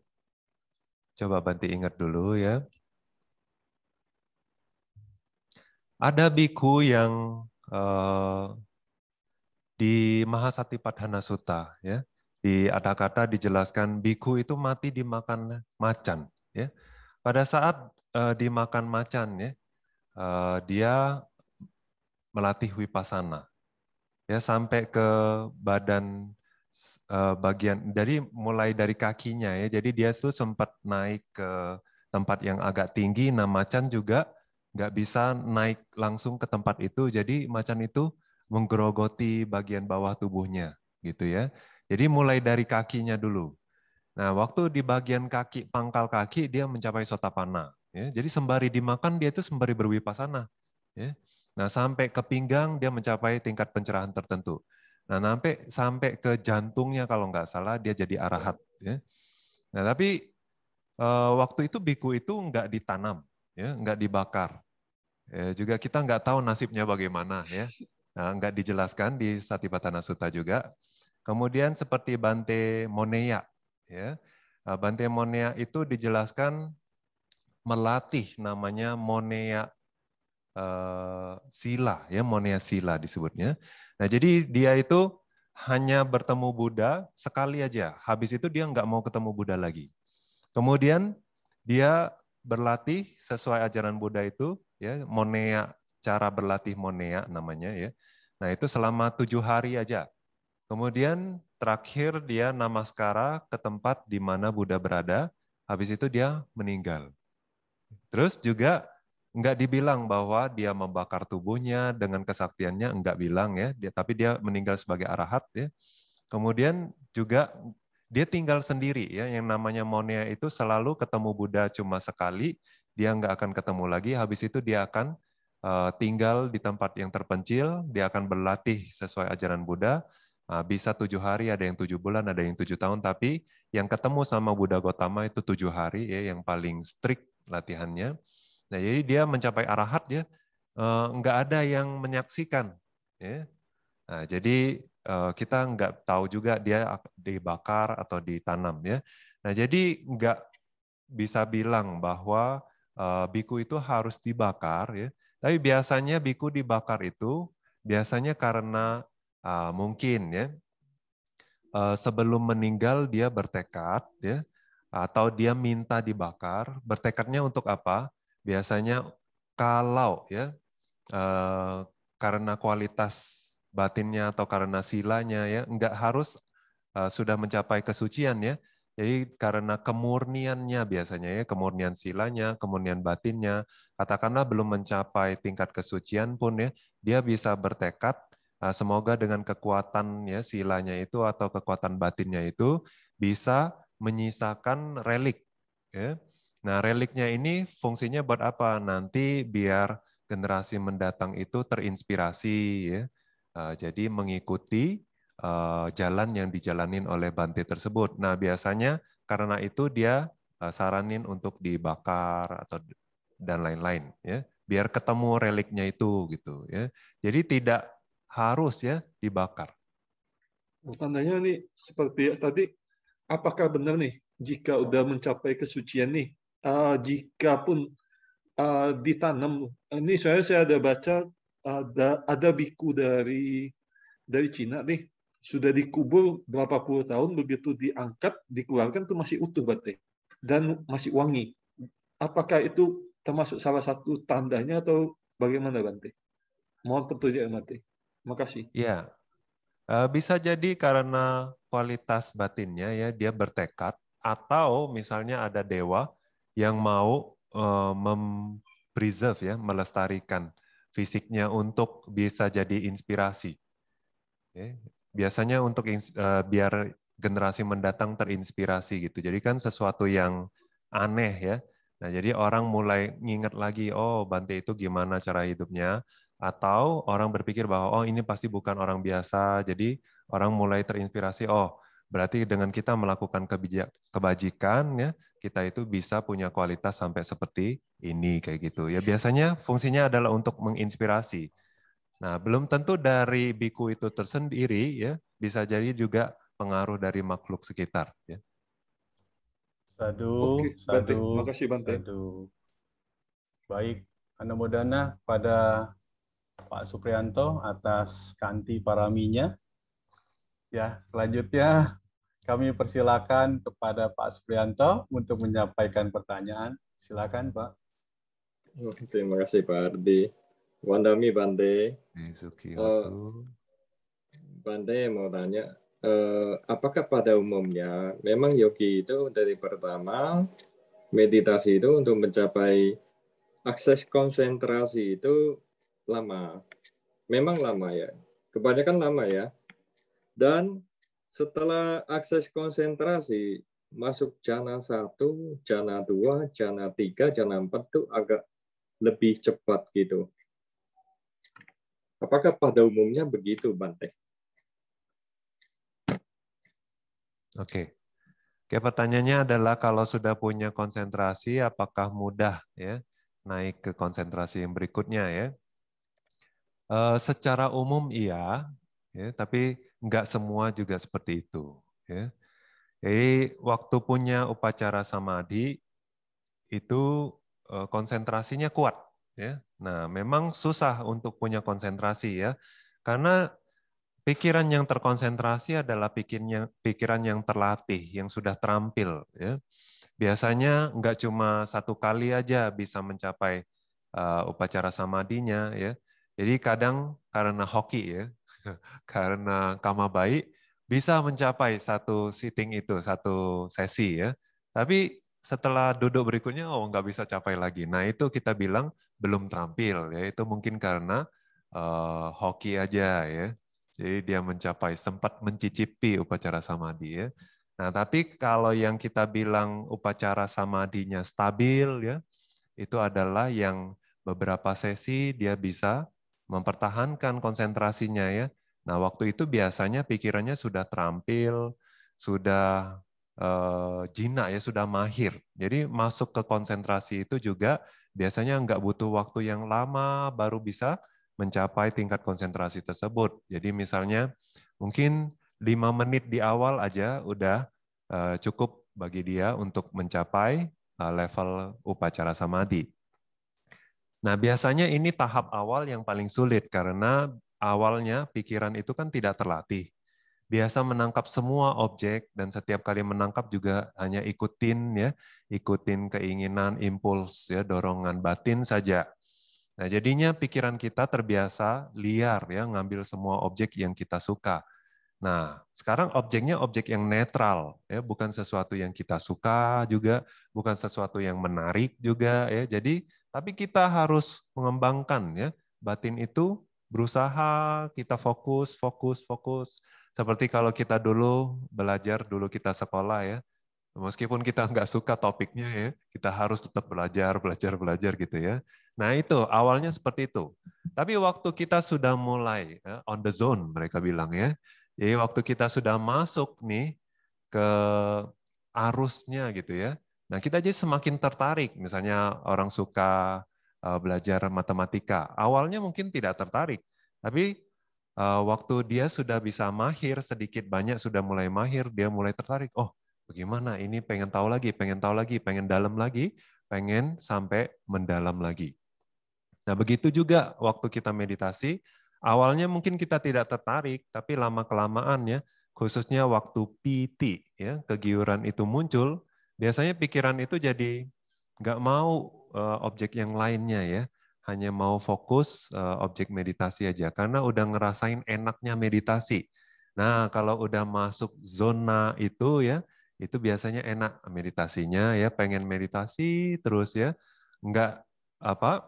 Coba Banti ingat dulu ya. Ada biku yang uh, di Padhana Sutta ya. Di ada kata dijelaskan biku itu mati dimakan macan ya. Pada saat uh, dimakan macan ya, uh, dia melatih wipasana ya sampai ke badan Eh, bagian dari mulai dari kakinya ya. Jadi dia tuh sempat naik ke tempat yang agak tinggi. Nah macan juga nggak bisa naik langsung ke tempat itu. Jadi macan itu menggerogoti bagian bawah tubuhnya gitu ya. Jadi mulai dari kakinya dulu. Nah waktu di bagian kaki pangkal kaki dia mencapai sotapana. Ya. Jadi sembari dimakan dia itu sembari berwipasana. Ya. Nah sampai ke pinggang dia mencapai tingkat pencerahan tertentu. Nah, sampai sampai ke jantungnya kalau nggak salah dia jadi iya. arahat. Ya. Nah, tapi eh, waktu itu biku itu nggak ditanam, ya, nggak dibakar. Ya, juga kita nggak tahu nasibnya bagaimana, ya. Nah, nggak dijelaskan di Satipatthana Sutta juga. Kemudian seperti Bante Moneya, ya. Eh, Bante Moneya itu dijelaskan melatih namanya Moneya eh, Sila, ya Moneya Sila disebutnya Nah, jadi dia itu hanya bertemu Buddha sekali aja. Habis itu dia nggak mau ketemu Buddha lagi. Kemudian dia berlatih sesuai ajaran Buddha itu, ya monea cara berlatih monea namanya ya. Nah itu selama tujuh hari aja. Kemudian terakhir dia namaskara ke tempat di mana Buddha berada. Habis itu dia meninggal. Terus juga nggak dibilang bahwa dia membakar tubuhnya dengan kesaktiannya, nggak bilang ya, dia, tapi dia meninggal sebagai arahat ya. Kemudian juga dia tinggal sendiri ya, yang namanya Monia itu selalu ketemu Buddha cuma sekali, dia nggak akan ketemu lagi, habis itu dia akan uh, tinggal di tempat yang terpencil, dia akan berlatih sesuai ajaran Buddha, uh, bisa tujuh hari, ada yang tujuh bulan, ada yang tujuh tahun, tapi yang ketemu sama Buddha Gotama itu tujuh hari ya, yang paling strict latihannya. Nah, jadi dia mencapai arahat ya eh, nggak ada yang menyaksikan. Ya. Nah, jadi eh, kita nggak tahu juga dia dibakar atau ditanam ya. Nah, jadi nggak bisa bilang bahwa eh, biku itu harus dibakar ya. Tapi biasanya biku dibakar itu biasanya karena mungkin ya sebelum meninggal dia bertekad ya atau dia minta dibakar. Bertekadnya untuk apa? biasanya kalau ya eh, karena kualitas batinnya atau karena silanya ya nggak harus eh, sudah mencapai kesucian ya. Jadi karena kemurniannya biasanya ya, kemurnian silanya, kemurnian batinnya, katakanlah belum mencapai tingkat kesucian pun ya, dia bisa bertekad eh, semoga dengan kekuatan ya silanya itu atau kekuatan batinnya itu bisa menyisakan relik ya, Nah, reliknya ini fungsinya buat apa? Nanti biar generasi mendatang itu terinspirasi, ya. Eh, jadi mengikuti eh, jalan yang dijalanin oleh Bante tersebut. Nah, biasanya karena itu dia eh, saranin untuk dibakar atau dan lain-lain, ya. Biar ketemu reliknya itu gitu, ya. Jadi tidak harus ya dibakar. Oh, tandanya nih seperti tadi, apakah benar nih jika udah mencapai kesucian nih uh, jika pun uh, ditanam. Ini saya saya ada baca ada ada biku dari dari Cina nih sudah dikubur berapa puluh tahun begitu diangkat dikeluarkan itu masih utuh batik dan masih wangi. Apakah itu termasuk salah satu tandanya atau bagaimana Bante? Mohon petunjuk Bante. Makasih. Ya, eh, bisa jadi karena kualitas batinnya ya dia bertekad atau misalnya ada dewa yang mau uh, mempreserve ya, melestarikan fisiknya untuk bisa jadi inspirasi. Biasanya untuk uh, biar generasi mendatang terinspirasi gitu. Jadi kan sesuatu yang aneh ya. Nah, jadi orang mulai nginget lagi, oh Bante itu gimana cara hidupnya, atau orang berpikir bahwa oh ini pasti bukan orang biasa, jadi orang mulai terinspirasi, oh Berarti dengan kita melakukan kebijak, kebajikan ya, kita itu bisa punya kualitas sampai seperti ini kayak gitu. Ya biasanya fungsinya adalah untuk menginspirasi. Nah, belum tentu dari biku itu tersendiri ya, bisa jadi juga pengaruh dari makhluk sekitar ya. Sadu, terima kasih Bante. Baik, Anda pada Pak Suprianto atas kanti paraminya Ya, selanjutnya kami persilakan kepada Pak Suprianto untuk menyampaikan pertanyaan. Silakan, Pak. Oh, terima kasih, Pak Ardi. Wandami Bande. Uh, Bande mau tanya, uh, apakah pada umumnya memang yogi itu dari pertama meditasi itu untuk mencapai akses konsentrasi itu lama? Memang lama ya? Kebanyakan lama ya? Dan setelah akses konsentrasi, masuk jana 1, jana 2, jana 3, jana 4 itu agak lebih cepat gitu. Apakah pada umumnya begitu, Bante? Oke. Oke, pertanyaannya adalah kalau sudah punya konsentrasi, apakah mudah ya naik ke konsentrasi yang berikutnya ya? E, secara umum iya, ya, tapi nggak semua juga seperti itu. Ya. Jadi waktu punya upacara samadhi itu eh, konsentrasinya kuat. Ya. Nah, memang susah untuk punya konsentrasi ya, karena pikiran yang terkonsentrasi adalah yang, pikiran yang terlatih, yang sudah terampil. Ya. Biasanya nggak cuma satu kali aja bisa mencapai uh, upacara samadinya, ya, jadi kadang karena hoki ya, karena kama baik bisa mencapai satu sitting itu, satu sesi ya. Tapi setelah duduk berikutnya oh nggak bisa capai lagi. Nah itu kita bilang belum terampil ya. Itu mungkin karena uh, hoki aja ya. Jadi dia mencapai sempat mencicipi upacara samadhi ya. Nah, tapi kalau yang kita bilang upacara samadinya stabil ya, itu adalah yang beberapa sesi dia bisa mempertahankan konsentrasinya ya. Nah, waktu itu biasanya pikirannya sudah terampil, sudah eh, jinak ya, sudah mahir. Jadi masuk ke konsentrasi itu juga biasanya nggak butuh waktu yang lama baru bisa mencapai tingkat konsentrasi tersebut. Jadi misalnya mungkin lima menit di awal aja udah eh, cukup bagi dia untuk mencapai eh, level upacara samadhi. Nah, biasanya ini tahap awal yang paling sulit karena awalnya pikiran itu kan tidak terlatih. Biasa menangkap semua objek dan setiap kali menangkap juga hanya ikutin ya, ikutin keinginan, impuls ya, dorongan batin saja. Nah, jadinya pikiran kita terbiasa liar ya, ngambil semua objek yang kita suka. Nah, sekarang objeknya objek yang netral, ya, bukan sesuatu yang kita suka juga, bukan sesuatu yang menarik juga, ya. Jadi tapi kita harus mengembangkan ya batin itu berusaha kita fokus, fokus, fokus. Seperti kalau kita dulu belajar, dulu kita sekolah ya, meskipun kita nggak suka topiknya ya, kita harus tetap belajar, belajar, belajar gitu ya. Nah itu awalnya seperti itu. Tapi waktu kita sudah mulai ya, on the zone mereka bilang ya, jadi waktu kita sudah masuk nih ke arusnya gitu ya, Nah, kita jadi semakin tertarik. Misalnya orang suka eh, belajar matematika. Awalnya mungkin tidak tertarik, tapi eh, waktu dia sudah bisa mahir sedikit banyak sudah mulai mahir, dia mulai tertarik. Oh, bagaimana ini pengen tahu lagi, pengen tahu lagi, pengen dalam lagi, pengen sampai mendalam lagi. Nah, begitu juga waktu kita meditasi, awalnya mungkin kita tidak tertarik, tapi lama kelamaan ya, khususnya waktu PT ya, kegiuran itu muncul, Biasanya pikiran itu jadi nggak mau eh, objek yang lainnya ya, hanya mau fokus eh, objek meditasi aja karena udah ngerasain enaknya meditasi. Nah, kalau udah masuk zona itu ya, itu biasanya enak meditasinya ya, pengen meditasi terus ya. Nggak apa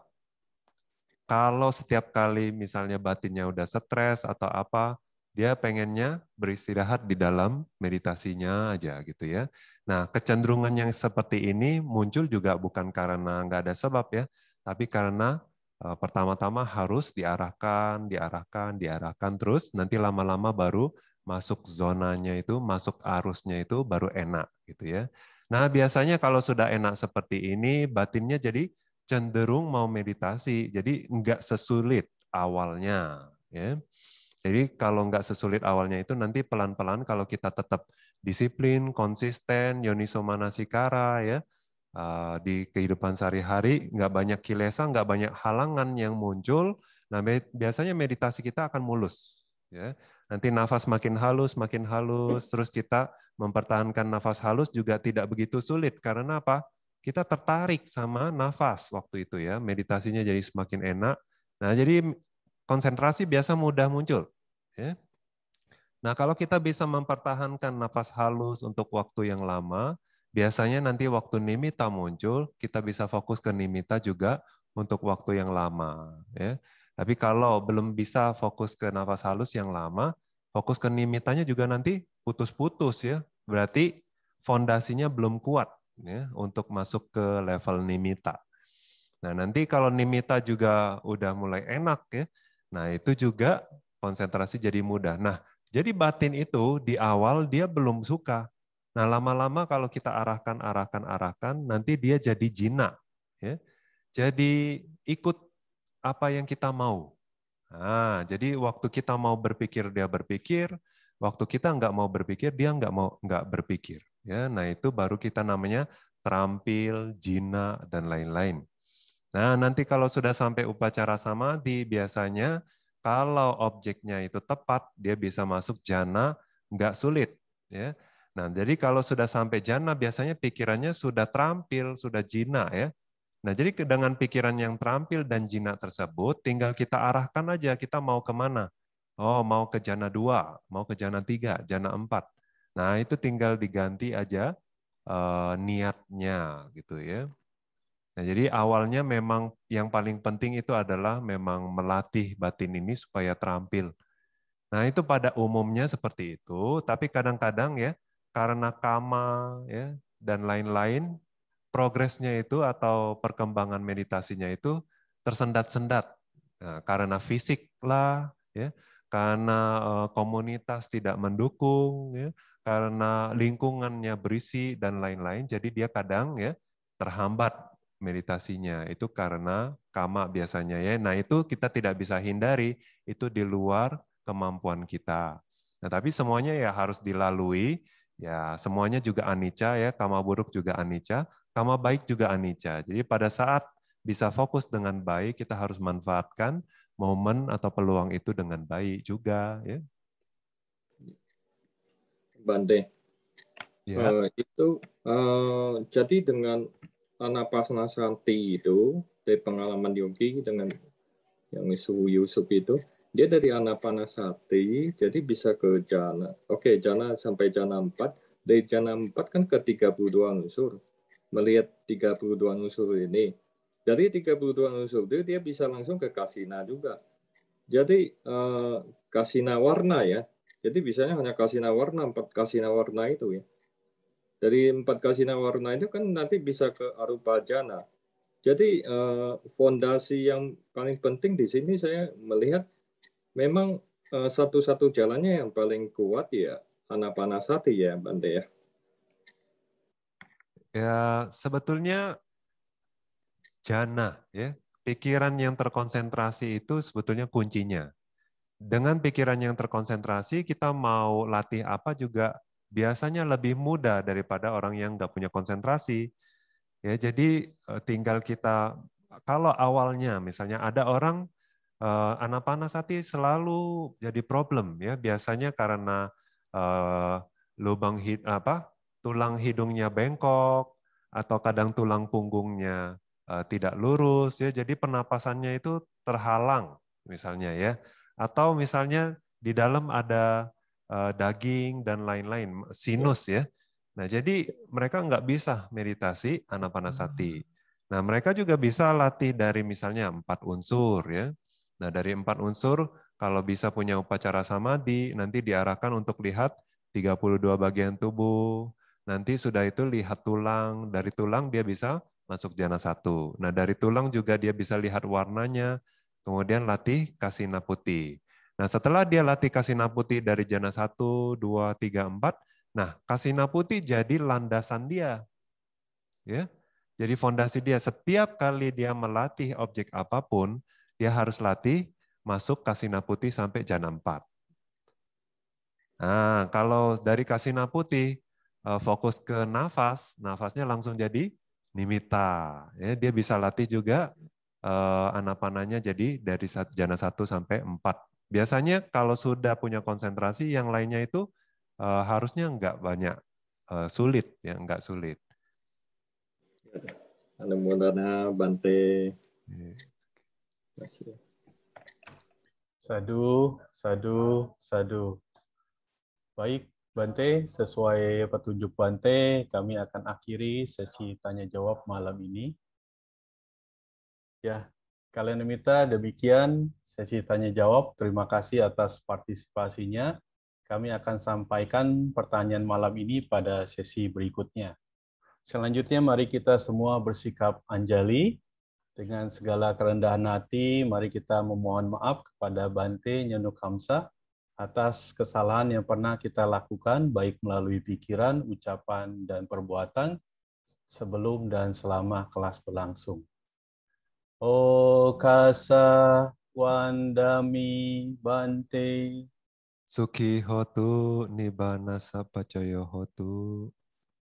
kalau setiap kali misalnya batinnya udah stres atau apa, dia pengennya beristirahat di dalam meditasinya aja gitu ya. Nah, kecenderungan yang seperti ini muncul juga bukan karena nggak ada sebab ya, tapi karena eh, pertama-tama harus diarahkan, diarahkan, diarahkan terus, nanti lama-lama baru masuk zonanya itu, masuk arusnya itu baru enak gitu ya. Nah, biasanya kalau sudah enak seperti ini, batinnya jadi cenderung mau meditasi, jadi nggak sesulit awalnya. Ya. Jadi kalau nggak sesulit awalnya itu nanti pelan-pelan kalau kita tetap disiplin, konsisten, yoniso manasikara ya. Ah, di kehidupan sehari-hari nggak banyak kilesa, nggak banyak halangan yang muncul. Nah, biasanya meditasi kita akan mulus ya. Nanti nafas makin halus, makin halus, terus kita mempertahankan nafas halus juga tidak begitu sulit karena apa? Kita tertarik sama nafas waktu itu ya. Meditasinya jadi semakin enak. Nah, jadi konsentrasi biasa mudah muncul ya. Nah, kalau kita bisa mempertahankan napas halus untuk waktu yang lama, biasanya nanti waktu nimita muncul, kita bisa fokus ke nimita juga untuk waktu yang lama. Ya. Tapi kalau belum bisa fokus ke nafas halus yang lama, fokus ke nimitanya juga nanti putus-putus ya. Berarti fondasinya belum kuat ya, untuk masuk ke level nimita. Nah nanti kalau nimita juga udah mulai enak ya, nah itu juga konsentrasi jadi mudah. Nah jadi batin itu di awal dia belum suka. Nah lama-lama kalau kita arahkan, arahkan, arahkan, nanti dia jadi jinak. Ya. Jadi ikut apa yang kita mau. Nah, jadi waktu kita mau berpikir dia berpikir, waktu kita nggak mau berpikir dia nggak mau nggak berpikir. Ya, nah itu baru kita namanya terampil, jina dan lain-lain. Nah nanti kalau sudah sampai upacara samadhi biasanya kalau objeknya itu tepat, dia bisa masuk jana nggak sulit. Ya. Nah, jadi kalau sudah sampai jana, biasanya pikirannya sudah terampil, sudah jina ya. Nah, jadi dengan pikiran yang terampil dan jina tersebut, tinggal kita arahkan aja kita mau kemana. Oh, mau ke jana dua, mau ke jana tiga, jana empat. Nah, itu tinggal diganti aja uh, niatnya gitu ya. Nah, jadi awalnya memang yang paling penting itu adalah memang melatih batin ini supaya terampil. Nah, itu pada umumnya seperti itu, tapi kadang-kadang ya karena kama ya dan lain-lain progresnya itu atau perkembangan meditasinya itu tersendat-sendat. Nah, karena fisik lah ya, karena eh, komunitas tidak mendukung ya, karena lingkungannya berisi dan lain-lain, jadi dia kadang ya terhambat meditasinya itu karena kama biasanya ya. Nah, itu kita tidak bisa hindari, itu di luar kemampuan kita. Nah, tapi semuanya ya harus dilalui. Ya, semuanya juga anicca ya, kama buruk juga anicca, kama baik juga anicca. Jadi pada saat bisa fokus dengan baik, kita harus manfaatkan momen atau peluang itu dengan baik juga ya. Bante. Ya. Uh, itu uh, jadi dengan Anapasana Santi itu dari pengalaman Yogi dengan yang Wisu Yusuf itu dia dari Anapanasati jadi bisa ke jana oke jana sampai jana 4 dari jana 4 kan ke 32 unsur melihat 32 unsur ini dari 32 unsur itu dia bisa langsung ke kasina juga jadi eh, kasina warna ya jadi bisanya hanya kasina warna empat kasina warna itu ya dari empat kasina warna itu kan nanti bisa ke arupa jana. Jadi eh, fondasi yang paling penting di sini saya melihat memang eh, satu-satu jalannya yang paling kuat ya anapanasati ya Bante ya. Ya sebetulnya jana ya pikiran yang terkonsentrasi itu sebetulnya kuncinya. Dengan pikiran yang terkonsentrasi kita mau latih apa juga biasanya lebih mudah daripada orang yang nggak punya konsentrasi. Ya, jadi eh, tinggal kita kalau awalnya misalnya ada orang eh, hati selalu jadi problem ya, biasanya karena eh, lubang hid, apa tulang hidungnya bengkok atau kadang tulang punggungnya eh, tidak lurus ya, jadi penapasannya itu terhalang misalnya ya. Atau misalnya di dalam ada Eh, daging dan lain-lain, sinus iya. ya. Nah, jadi mereka nggak bisa meditasi anapanasati. Hmm. Nah, mereka juga bisa latih dari misalnya empat unsur ya. Nah, dari empat unsur kalau bisa punya upacara samadhi, nanti diarahkan untuk lihat 32 bagian tubuh. Nanti sudah itu lihat tulang, dari tulang dia bisa masuk jana satu. Nah, dari tulang juga dia bisa lihat warnanya, kemudian latih kasina putih. Nah, setelah dia latih kasina putih dari jana 1, 2, 3, 4, nah, kasina putih jadi landasan dia. Ya. Jadi fondasi dia setiap kali dia melatih objek apapun, dia harus latih masuk kasina putih sampai jana 4. Nah, kalau dari kasina putih eh, fokus ke nafas, nafasnya langsung jadi nimita. Ya, dia bisa latih juga eh, anapananya jadi dari jana 1 sampai 4 Biasanya kalau sudah punya konsentrasi, yang lainnya itu uh, harusnya nggak banyak uh, sulit, ya nggak sulit. Alamudana Bante. Iya. Sadu, sadu, sadu. Baik, Bante, sesuai petunjuk Bante, kami akan akhiri sesi tanya jawab malam ini. Ya, kalian demikian sesi tanya jawab. Terima kasih atas partisipasinya. Kami akan sampaikan pertanyaan malam ini pada sesi berikutnya. Selanjutnya mari kita semua bersikap anjali dengan segala kerendahan hati. Mari kita memohon maaf kepada Bante Nyenuk Hamsa atas kesalahan yang pernah kita lakukan baik melalui pikiran, ucapan, dan perbuatan sebelum dan selama kelas berlangsung. Oh kasa Wandami Bante. Suki hotu Nibana sapacoyo hotu.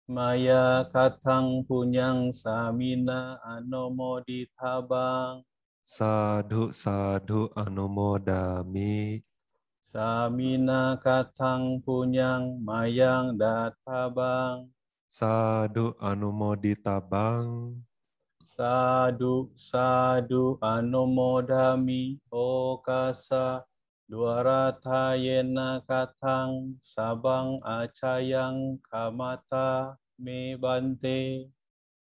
Maya katang punyang samina anomoditabang. Sadhu sadhu anumodami. Samina katang punyang mayang databang. Sadhu anumo ditabang sadu sadu anumodami okasa duarata yena katang sabang acayang kamata me bante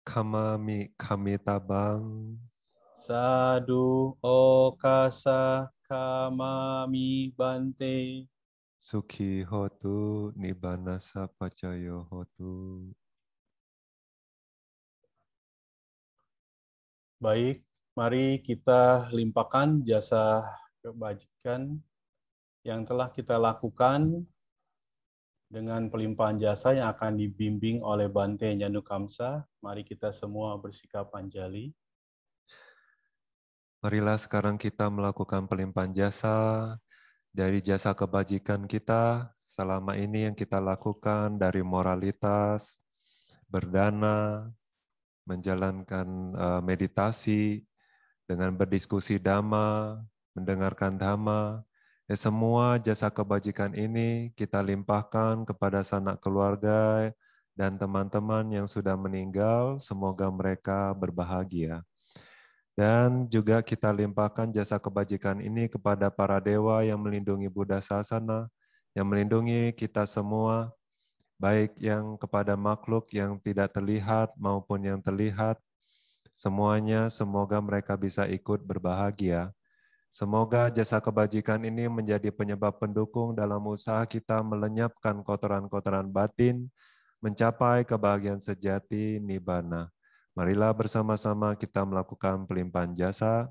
kamami bang sadu okasa kamami bante sukhi hotu nibanasa pacayo hotu Baik, mari kita limpahkan jasa kebajikan yang telah kita lakukan dengan pelimpahan jasa yang akan dibimbing oleh Bante Nyanu Kamsa. Mari kita semua bersikap anjali. Marilah sekarang kita melakukan pelimpahan jasa dari jasa kebajikan kita selama ini yang kita lakukan dari moralitas, berdana, menjalankan eh, meditasi, dengan berdiskusi dhamma, mendengarkan dhamma, ya semua jasa kebajikan ini kita limpahkan kepada sanak keluarga dan teman-teman yang sudah meninggal, semoga mereka berbahagia. Dan juga kita limpahkan jasa kebajikan ini kepada para dewa yang melindungi Buddha Sasana, yang melindungi kita semua, baik yang kepada makhluk yang tidak terlihat maupun yang terlihat. Semuanya semoga mereka bisa ikut berbahagia. Semoga jasa kebajikan ini menjadi penyebab pendukung dalam usaha kita melenyapkan kotoran-kotoran batin, mencapai kebahagiaan sejati nibana. Marilah bersama-sama kita melakukan pelimpahan jasa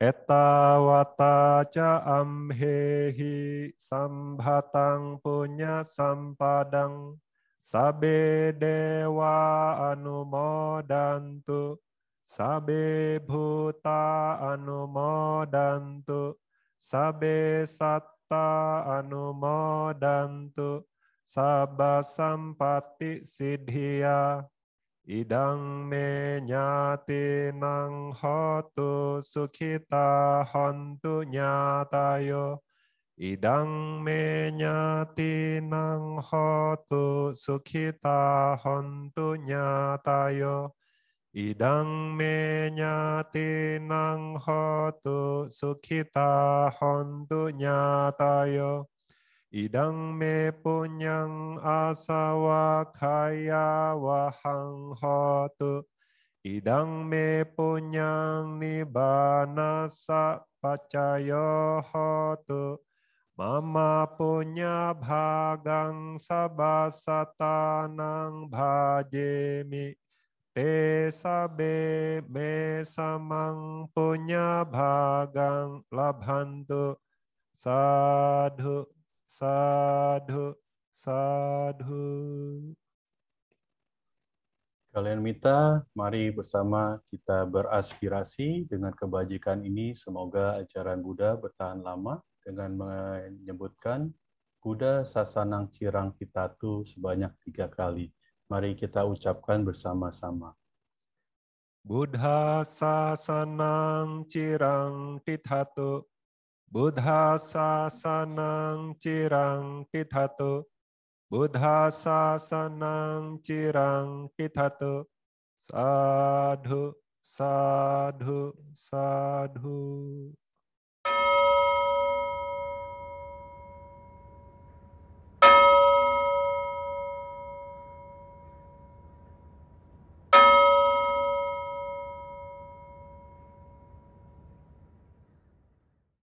Eta wata ca amhehi sambhatang punya sampadang sabe dewa anumodantu sabe bhuta anumodantu sabe satta anumodantu sabasampati sampati siddhiya Idang menyati nang hotu sukita hontu nyatayo. Idang menyati nang hotu sukita hontu nyatayo. Idang menyati nang hotu sukita hontu nyatayo. Idang me punyang asawa kaya wahang hotu. Idang me punyang nibana sa pacayo hotu. Mama punya bhagang sabasatanang bhajemi. Te sabe me samang punya bhagang labhantu sadhu sadhu, sadhu. Kalian minta, mari bersama kita beraspirasi dengan kebajikan ini. Semoga ajaran Buddha bertahan lama dengan menyebutkan Buddha Sasanang Cirang Hitatu sebanyak tiga kali. Mari kita ucapkan bersama-sama. Buddha Sasanang Cirang Hitatu බුධාසාසනං චිරං පිඨතු බුධාසාසනං චිරං පිඨතු साधु साधु साधु